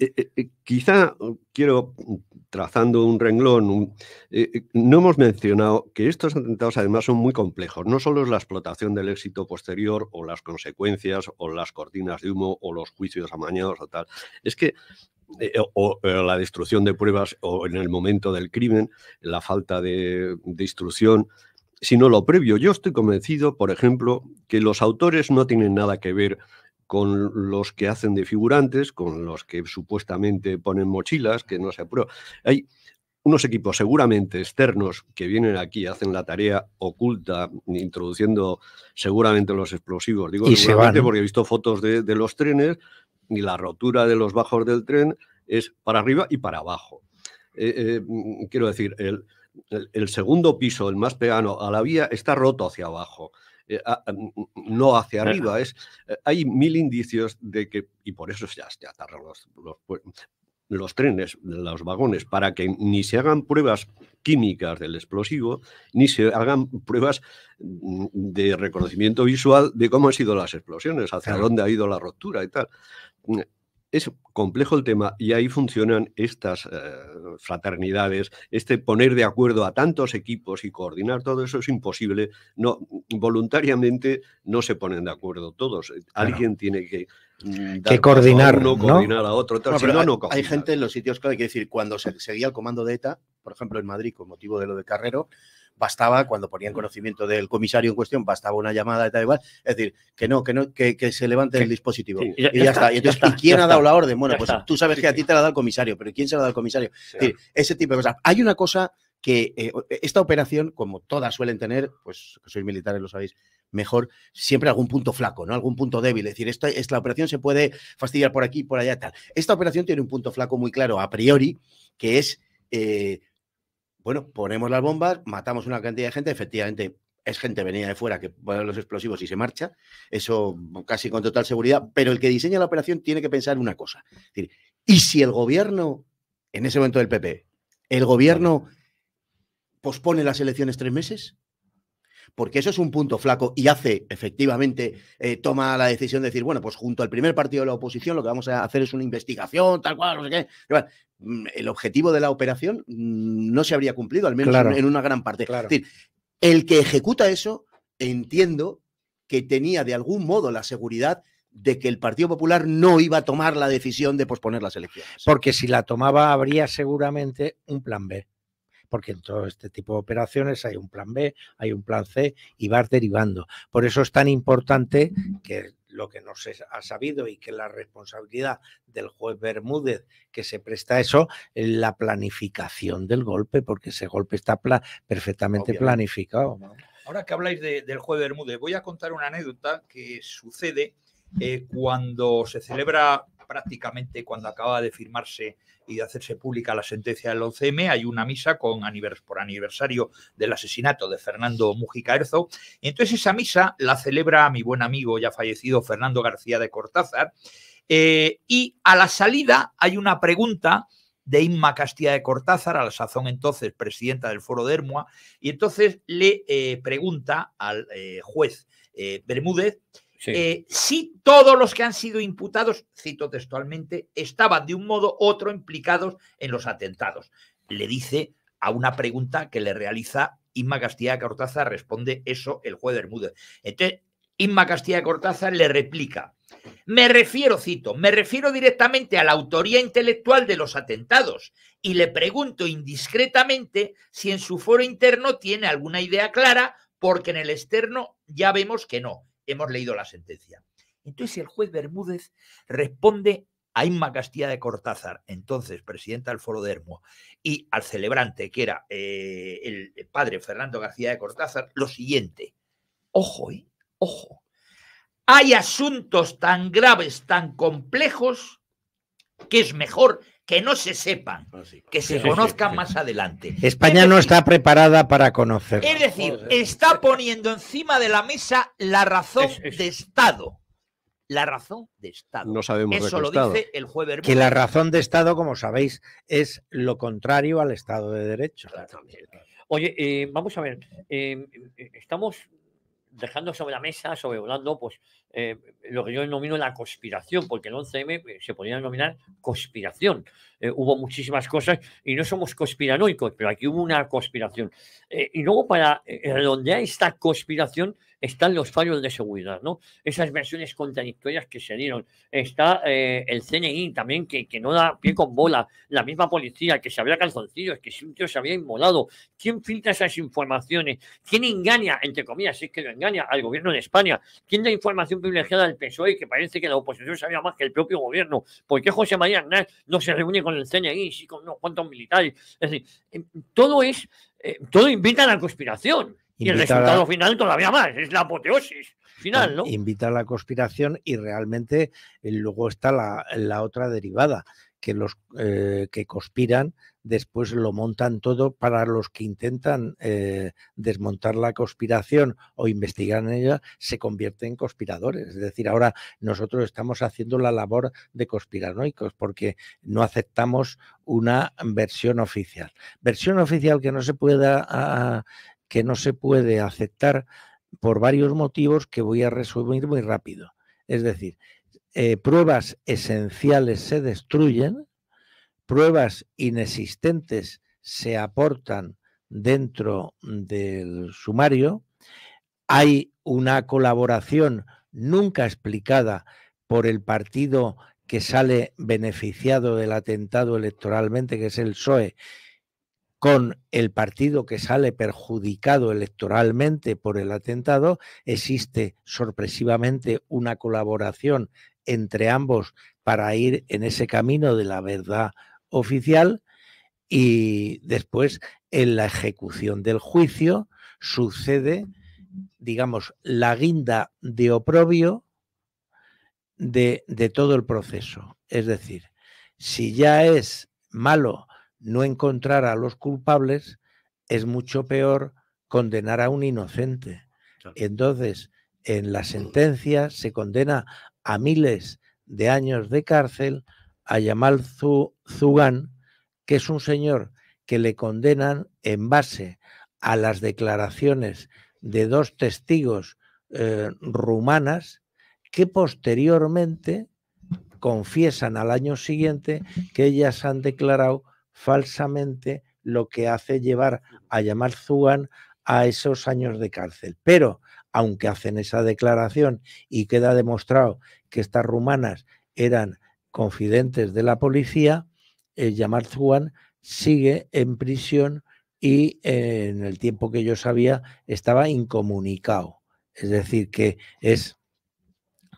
Eh, eh, eh, quizá quiero, trazando un renglón, no hemos mencionado que estos atentados además son muy complejos. No solo es la explotación del éxito posterior o las consecuencias o las cortinas de humo o los juicios amañados o tal. Es que eh, eh, o, eh, la destrucción de pruebas o en el momento del crimen, la falta de, destrucción instrucción, sino lo previo. Yo estoy convencido, por ejemplo, que los autores no tienen nada que ver con los que hacen de figurantes, con los que supuestamente ponen mochilas, que no se aprueba. Hay unos equipos seguramente externos que vienen aquí, hacen la tarea oculta, introduciendo seguramente los explosivos. Digo seguramente porque he visto fotos de, de los trenes ni la rotura de los bajos del tren es para arriba y para abajo. Eh, eh, mm, quiero decir, el, segundo piso, el más pegano a la vía, está roto hacia abajo, eh, ah, ah, mm, mm, no hacia arriba. Es, hay mil indicios de que, y por eso ya, ya los, los, los trenes, los vagones, para que ni se hagan pruebas químicas del explosivo, ni se hagan pruebas mm, de reconocimiento visual de cómo han sido las explosiones, hacia dónde ha ido la ruptura y tal es complejo el tema y ahí funcionan estas eh, fraternidades, este poner de acuerdo a tantos equipos y coordinar todo eso es imposible. No, voluntariamente no se ponen de acuerdo todos. Eh, alguien tiene que mm, coordinar, a coordinar a otro. hay, gente en los sitios hay que decir, cuando se seguía el comando de ETA, por ejemplo en Madrid con motivo de lo de Carrero, bastaba, cuando ponían conocimiento del comisario en cuestión, bastaba una llamada y tal igual. Es decir, que no, que no, que, se levante el dispositivo. y, ya, está. Y quién ha dado la orden? Bueno, pues tú sabes que a ti te la da el comisario, pero ¿quién se la da el comisario? Es decir, ese tipo de cosas. Hay una cosa que eh, esta operación, como todas suelen tener, pues que sois militares lo sabéis mejor, siempre algún punto flaco, ¿no? Algún punto débil. Es decir, esta, esta operación se puede fastidiar por aquí, por allá, tal. Esta operación tiene un punto flaco muy claro a priori, que es eh, bueno, ponemos las bombas, matamos una cantidad de gente, efectivamente es gente venida de fuera que pone los explosivos y se marcha, eso mm, casi con total seguridad, pero el que diseña la operación tiene que pensar una cosa. Es decir, y si el gobierno, en ese momento del PP, el gobierno pospone las elecciones tres meses, porque eso es un punto flaco y hace, efectivamente, eh, toma la decisión de decir, bueno, pues junto al primer partido de la oposición lo que vamos a hacer es una investigación, tal cual, no sé qué. Mm, el objetivo de la operación mm, no se habría cumplido, al menos en, una gran parte. Es decir, el que ejecuta eso, entiendo que tenía de algún modo la seguridad de que el Partido Popular no iba a tomar la decisión de posponer las elecciones. Porque si la tomaba habría seguramente un plan B porque en todo este tipo de operaciones hay un plan B, hay un plan C y vas derivando. Por eso es tan importante que lo que no se ha sabido y que la responsabilidad del juez Bermúdez que se presta a eso la planificación del golpe, porque ese golpe está perfectamente planificado. Ahora que habláis del juez Bermúdez, voy a contar una anécdota que sucede eh, cuando se celebra prácticamente cuando acaba de firmarse y de hacerse pública la sentencia del 11M, hay una misa con por aniversario del asesinato de Fernando Mujica entonces esa misa la celebra mi buen amigo ya fallecido Fernando García de Cortázar. Eh, y a la salida hay una pregunta de Inma Castilla de Cortázar, a la sazón entonces presidenta del Foro de Hermua, y entonces le eh, pregunta al juez Bermúdez si eh, todos los que han sido imputados, cito textualmente, estaban de un modo u otro implicados en los atentados. Le dice a una pregunta que le realiza Inma Castilla Cortaza, responde eso el juez Bermúdez. Entonces, Inma Castilla Cortaza le replica. Me refiero, cito, me refiero directamente a la autoría intelectual de los atentados y le pregunto indiscretamente si en su foro interno tiene alguna idea clara, porque en el externo ya vemos que no hemos leído la sentencia. Entonces el juez Bermúdez responde a Inma Castilla de Cortázar, entonces presidenta del Foro de y al celebrante, que era eh, el padre Fernando García de Cortázar, lo siguiente. Ojo, ¿eh? ojo. Hay asuntos tan graves, tan complejos, que es mejor que no se sepan, ah, que se conozcan más adelante. España no está preparada para conocer. Es decir, está poniendo encima de la mesa la razón de Estado. La razón de Estado. No sabemos Eso lo dice el jueves. Que la razón de Estado, como sabéis, es lo contrario al Estado de Derecho. Oye, eh, vamos a ver. Eh, eh, estamos dejando sobre la mesa, sobrevolando, pues eh, lo que yo denomino la conspiración, porque el 11M eh, se podría denominar conspiración. Eh, hubo muchísimas cosas y no somos conspiranoicos, pero aquí hubo una conspiración. y luego para redondear esta conspiración están los fallos de seguridad, ¿no? Esas versiones contradictorias que se dieron. Está el CNI también, que, que, no da pie con bola. La misma policía, que se había calzoncillos, que si un se había inmolado. ¿Quién filtra esas informaciones? ¿Quién engaña, entre comillas, si es que lo engaña, al gobierno de España? ¿Quién da información privilegiada del PSOE que parece que la oposición sabía más que el propio gobierno. ¿Por qué José María Aznar no se reúne con el CNI, y con unos cuantos militares? Es decir, em, todo es, eh, todo invita a la conspiración. Y el resultado final todavía más, es la apoteosis final, ¿no? Invita a la conspiración y realmente eh, luego está la otra derivada, que los eh, que conspiran después lo montan todo para los que intentan eh, desmontar la conspiración o investigar en ella, se convierten en conspiradores. Es decir, ahora nosotros estamos haciendo la labor de conspiranoicos porque no aceptamos una versión oficial. Versión oficial que no se pueda... que no se puede aceptar por varios motivos que voy a resumir muy rápido. Es decir, eh, pruebas esenciales se destruyen, pruebas inexistentes se aportan dentro del sumario, hay una colaboración nunca explicada por el partido que sale beneficiado del atentado electoralmente, que es el PSOE, con el partido que sale perjudicado electoralmente por el atentado, existe sorpresivamente una colaboración entre ambos para ir en ese camino de la verdad oficial y después en la ejecución del juicio sucede, digamos, la guinda de oprobio de, todo el proceso. Es decir, si ya es malo no encontrar a los culpables, es mucho peor condenar a un inocente. Entonces, en la sentencia se condena a miles de años de cárcel a Yamal Zugán, que es un señor que le condenan en base a las declaraciones de dos testigos eh, rumanas que posteriormente confiesan al año siguiente que ellas han declarado falsamente lo que hace llevar a Yamal Zugán a esos años de cárcel. Pero aunque hacen esa declaración y queda demostrado que estas rumanas eran confidentes de la policía, el Yamar Zuan sigue en prisión y eh, en el tiempo que yo sabía estaba incomunicado. Es decir, que es,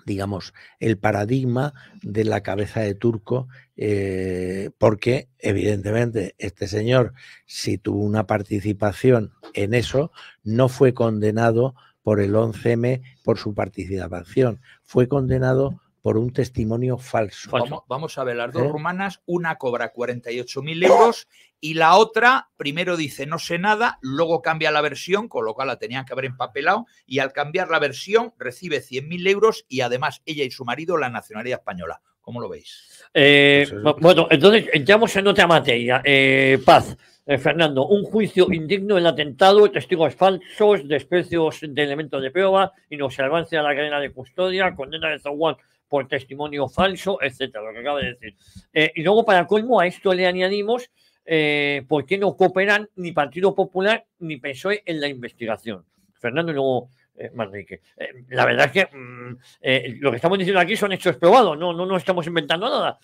digamos, el paradigma de la cabeza de turco, eh, porque evidentemente este señor, si tuvo una participación en eso, no fue condenado por el 11M por su participación. Fue condenado por un testimonio falso. Vamos, a ver, las dos ¿Eh? rumanas, una cobra 48.000 euros y la otra primero dice no sé nada, luego cambia la versión, con lo cual la tenían que haber empapelado y al cambiar la versión recibe 100.000 euros y además ella y su marido la nacionalidad española. ¿Cómo lo veis? Eh, pues bueno, entonces entramos en otra materia. Eh, paz. Eh, Fernando, un juicio indigno, el atentado, testigos falsos, desprecios de elementos de prueba, inobservancia de la cadena de custodia, condena de Zaguán por testimonio falso, etcétera, lo que acaba de decir. Eh, y luego, para colmo, a esto le añadimos eh, por qué no cooperan ni Partido Popular ni PSOE en la investigación. Fernando, luego eh, Manrique. Eh, la verdad es que mm, eh, lo que estamos diciendo aquí son hechos probados, no, no, no estamos inventando nada.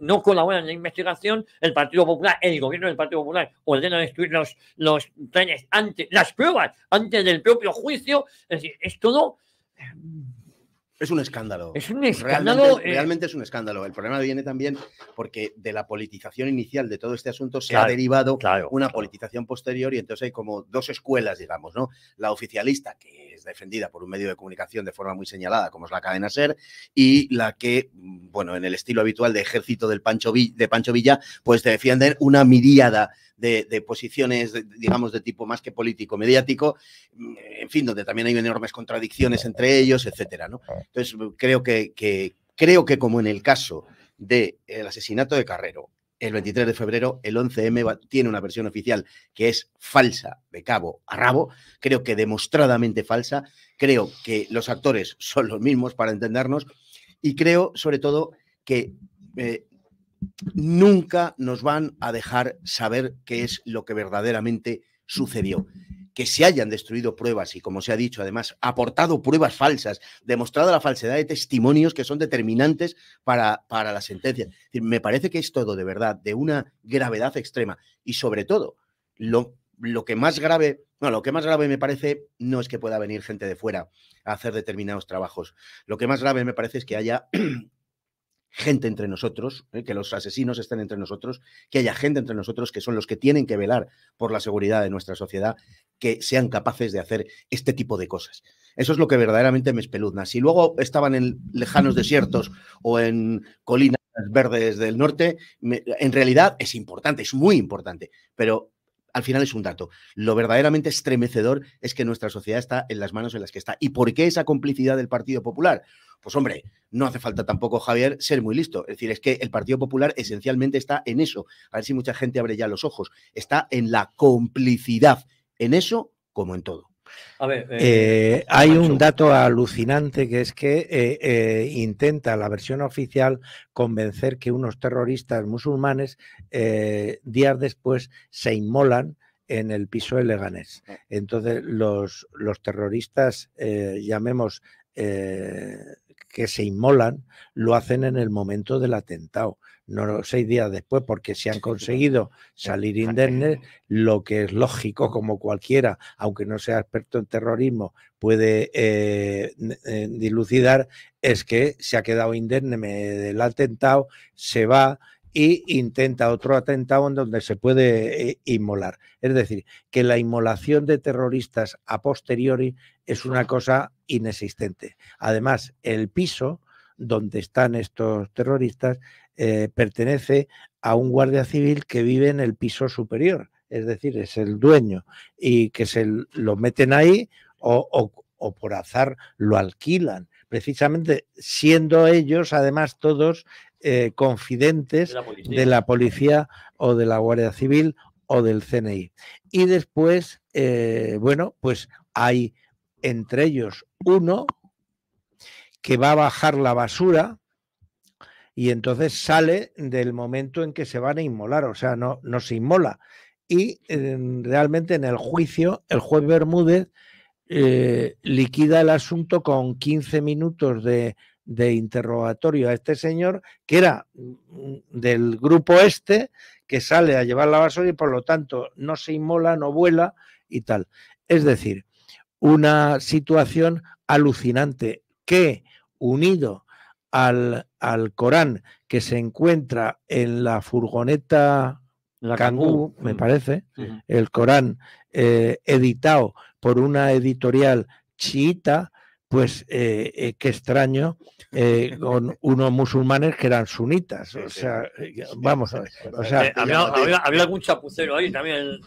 No colaboran en la investigación, el Partido Popular, el gobierno del Partido Popular ordena destruir los, trenes, antes, las pruebas antes del propio juicio. Es decir, es todo... Es un escándalo. Es un escándalo. Eh. Realmente, es un escándalo. El problema viene también porque de la politización inicial de todo este asunto se ha derivado una politización posterior y entonces hay como dos escuelas, digamos, ¿no? La oficialista, que es defendida por un medio de comunicación de forma muy señalada, como es la cadena SER, y la que, mm, bueno, en el estilo habitual de ejército del Pancho de Pancho Villa, pues defienden una miríada de, posiciones, digamos, de tipo más que político, mediático, mm, en fin, donde también hay enormes contradicciones entre ellos, etcétera. ¿no? Eh. Entonces, creo que, creo que como en el caso del eh, el asesinato de Carrero, el 23 de febrero, el 11M tiene una versión oficial que es falsa de cabo a rabo, creo que demostradamente falsa, creo que los actores son los mismos para entendernos y creo sobre todo que eh, nunca nos van a dejar saber qué es lo que verdaderamente sucedió. Que se hayan destruido pruebas y, como se ha dicho, además, aportado pruebas falsas, demostrado la falsedad de testimonios que son determinantes para, para la sentencia. me parece que es todo de verdad, de una gravedad extrema. Y sobre todo, lo, lo que más grave, no, lo que más grave me parece no es que pueda venir gente de fuera a hacer determinados trabajos. Lo que más grave me parece es que haya gente entre nosotros, eh, que los asesinos estén entre nosotros, que haya gente entre nosotros que son los que tienen que velar por la seguridad de nuestra sociedad, que sean capaces de hacer este tipo de cosas. Eso es lo que verdaderamente me espeluzna. Si luego estaban en lejanos desiertos o en colinas verdes del norte, en realidad es importante, es muy importante, pero al final es un dato. Lo verdaderamente estremecedor es que nuestra sociedad está en las manos en las que está. ¿Y por qué esa complicidad del Partido Popular? Pues hombre, no hace falta tampoco, Javier, ser muy listo. Es decir, es que el Partido Popular esencialmente está en eso. A ver si mucha gente abre ya los ojos. Está en la complicidad, en eso como en todo. Eh, eh, hay un dato alucinante que es que eh, intenta la versión oficial convencer que unos terroristas musulmanes días después se inmolan en el piso de Leganés. Ah. Entonces los, los terroristas, llamemos que se inmolan lo hacen en el momento del atentado, no seis días después, porque si han conseguido salir indemnes, lo que es lógico, como cualquiera, aunque no sea experto en terrorismo, puede eh, eh, dilucidar, es que se ha quedado indemne del atentado, se va y intenta otro atentado en donde se puede eh, inmolar. Es decir, que la inmolación de terroristas a posteriori es una cosa inexistente. Además, el piso donde están estos terroristas eh, pertenece a un guardia civil que vive en el piso superior, es decir, es el dueño y que se lo meten ahí o, por azar lo alquilan, precisamente siendo ellos además todos eh, confidentes de la, policía o de la Guardia Civil o del CNI. Y después, eh, bueno, pues hay entre ellos uno que va a bajar la basura y entonces sale del momento en que se van a inmolar, o sea, no, no se inmola. Y em, realmente en el juicio, el juez Bermúdez eh, liquida el asunto con 15 minutos de interrogatorio a este señor, que era mm, del grupo este, que sale a llevar la basura y por lo tanto no se inmola, no vuela y tal. Es decir, una situación alucinante que, unido al, al Corán que se encuentra en la furgoneta la me mm, parece, el Corán eh, editado por una editorial chiita, pues eh, eh, qué extraño, con unos musulmanes que eran sunitas. O sea, vamos a ver. había, algún chapucero ahí también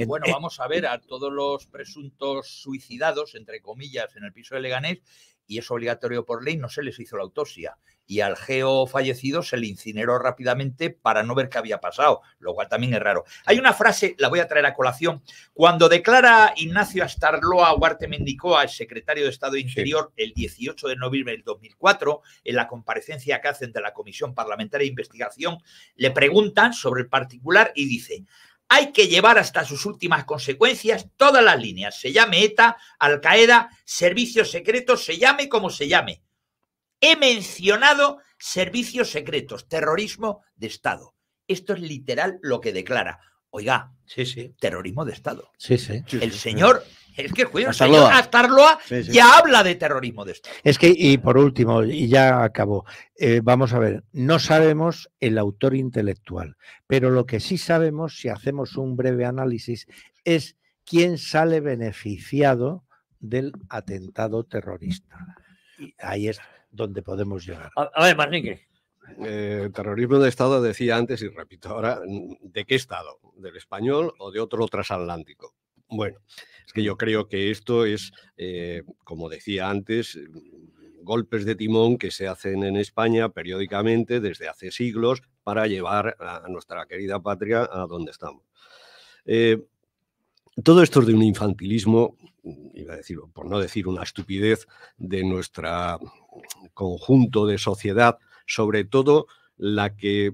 eh, bueno, eh, vamos a ver eh. a todos los presuntos suicidados, entre comillas, en el piso de Leganés, y es obligatorio por ley, no se les hizo la autopsia. Y al geo fallecido se le incineró rápidamente para no ver qué había pasado, lo cual también es raro. Hay una frase, la voy a traer a colación, cuando declara Ignacio Astarloa Huarte Mendicoa, el secretario de Estado Interior, el 18 de noviembre del 2004, en la comparecencia que hacen de la Comisión Parlamentaria de Investigación, le preguntan sobre el particular y dice, hay que llevar hasta sus últimas consecuencias todas las líneas, se llame ETA, Al Qaeda, servicios secretos, se llame como se llame. He mencionado servicios secretos, terrorismo de Estado. Esto es literal lo que declara. Oiga, sí, terrorismo de Estado. Sí, sí. El señor es que el señor Astarloa ya habla de terrorismo de Estado. Es que, y por último, y ya acabó, eh, vamos a ver, no sabemos el autor intelectual, pero lo que sí sabemos, si hacemos un breve análisis, es quién sale beneficiado del atentado terrorista. ahí es donde podemos llegar. A, ver, Marnique. Eh, terrorismo de Estado decía antes y repito ahora, ¿de qué Estado? ¿Del español o de otro trasatlántico? Bueno, es que yo creo que esto es, eh, como decía antes, mm, golpes de timón que se hacen en España periódicamente desde hace siglos para llevar a nuestra querida patria a donde estamos. Eh, todo esto es de un infantilismo, mm, a decir, por no decir una estupidez, de nuestro mm, conjunto de sociedad, sobre todo la que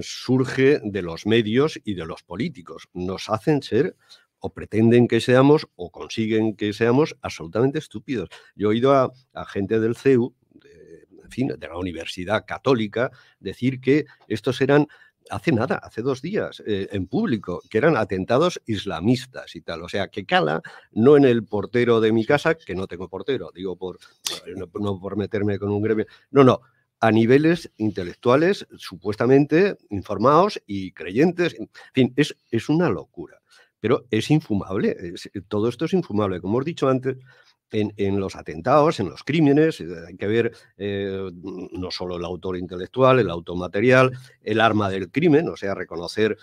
surge de los medios y de los políticos. Nos hacen ser o pretenden que seamos o consiguen que seamos absolutamente estúpidos. Yo he oído a, gente del CEU, de, en fin, de la Universidad Católica, decir que estos eran hace nada, hace dos días, eh, en público, que eran atentados islamistas y tal. O sea, que cala no en el portero de mi casa, que no tengo portero, digo por no, por meterme con un gremio, no, no, a niveles intelectuales supuestamente informados y creyentes. En fin, es, es una locura. Pero es infumable, eh, todo esto es infumable. Como os he dicho antes, en, los atentados, en los crímenes, eh, hay que ver eh, no solo el autor intelectual, el automaterial, material, el arma del crimen, o sea, reconocer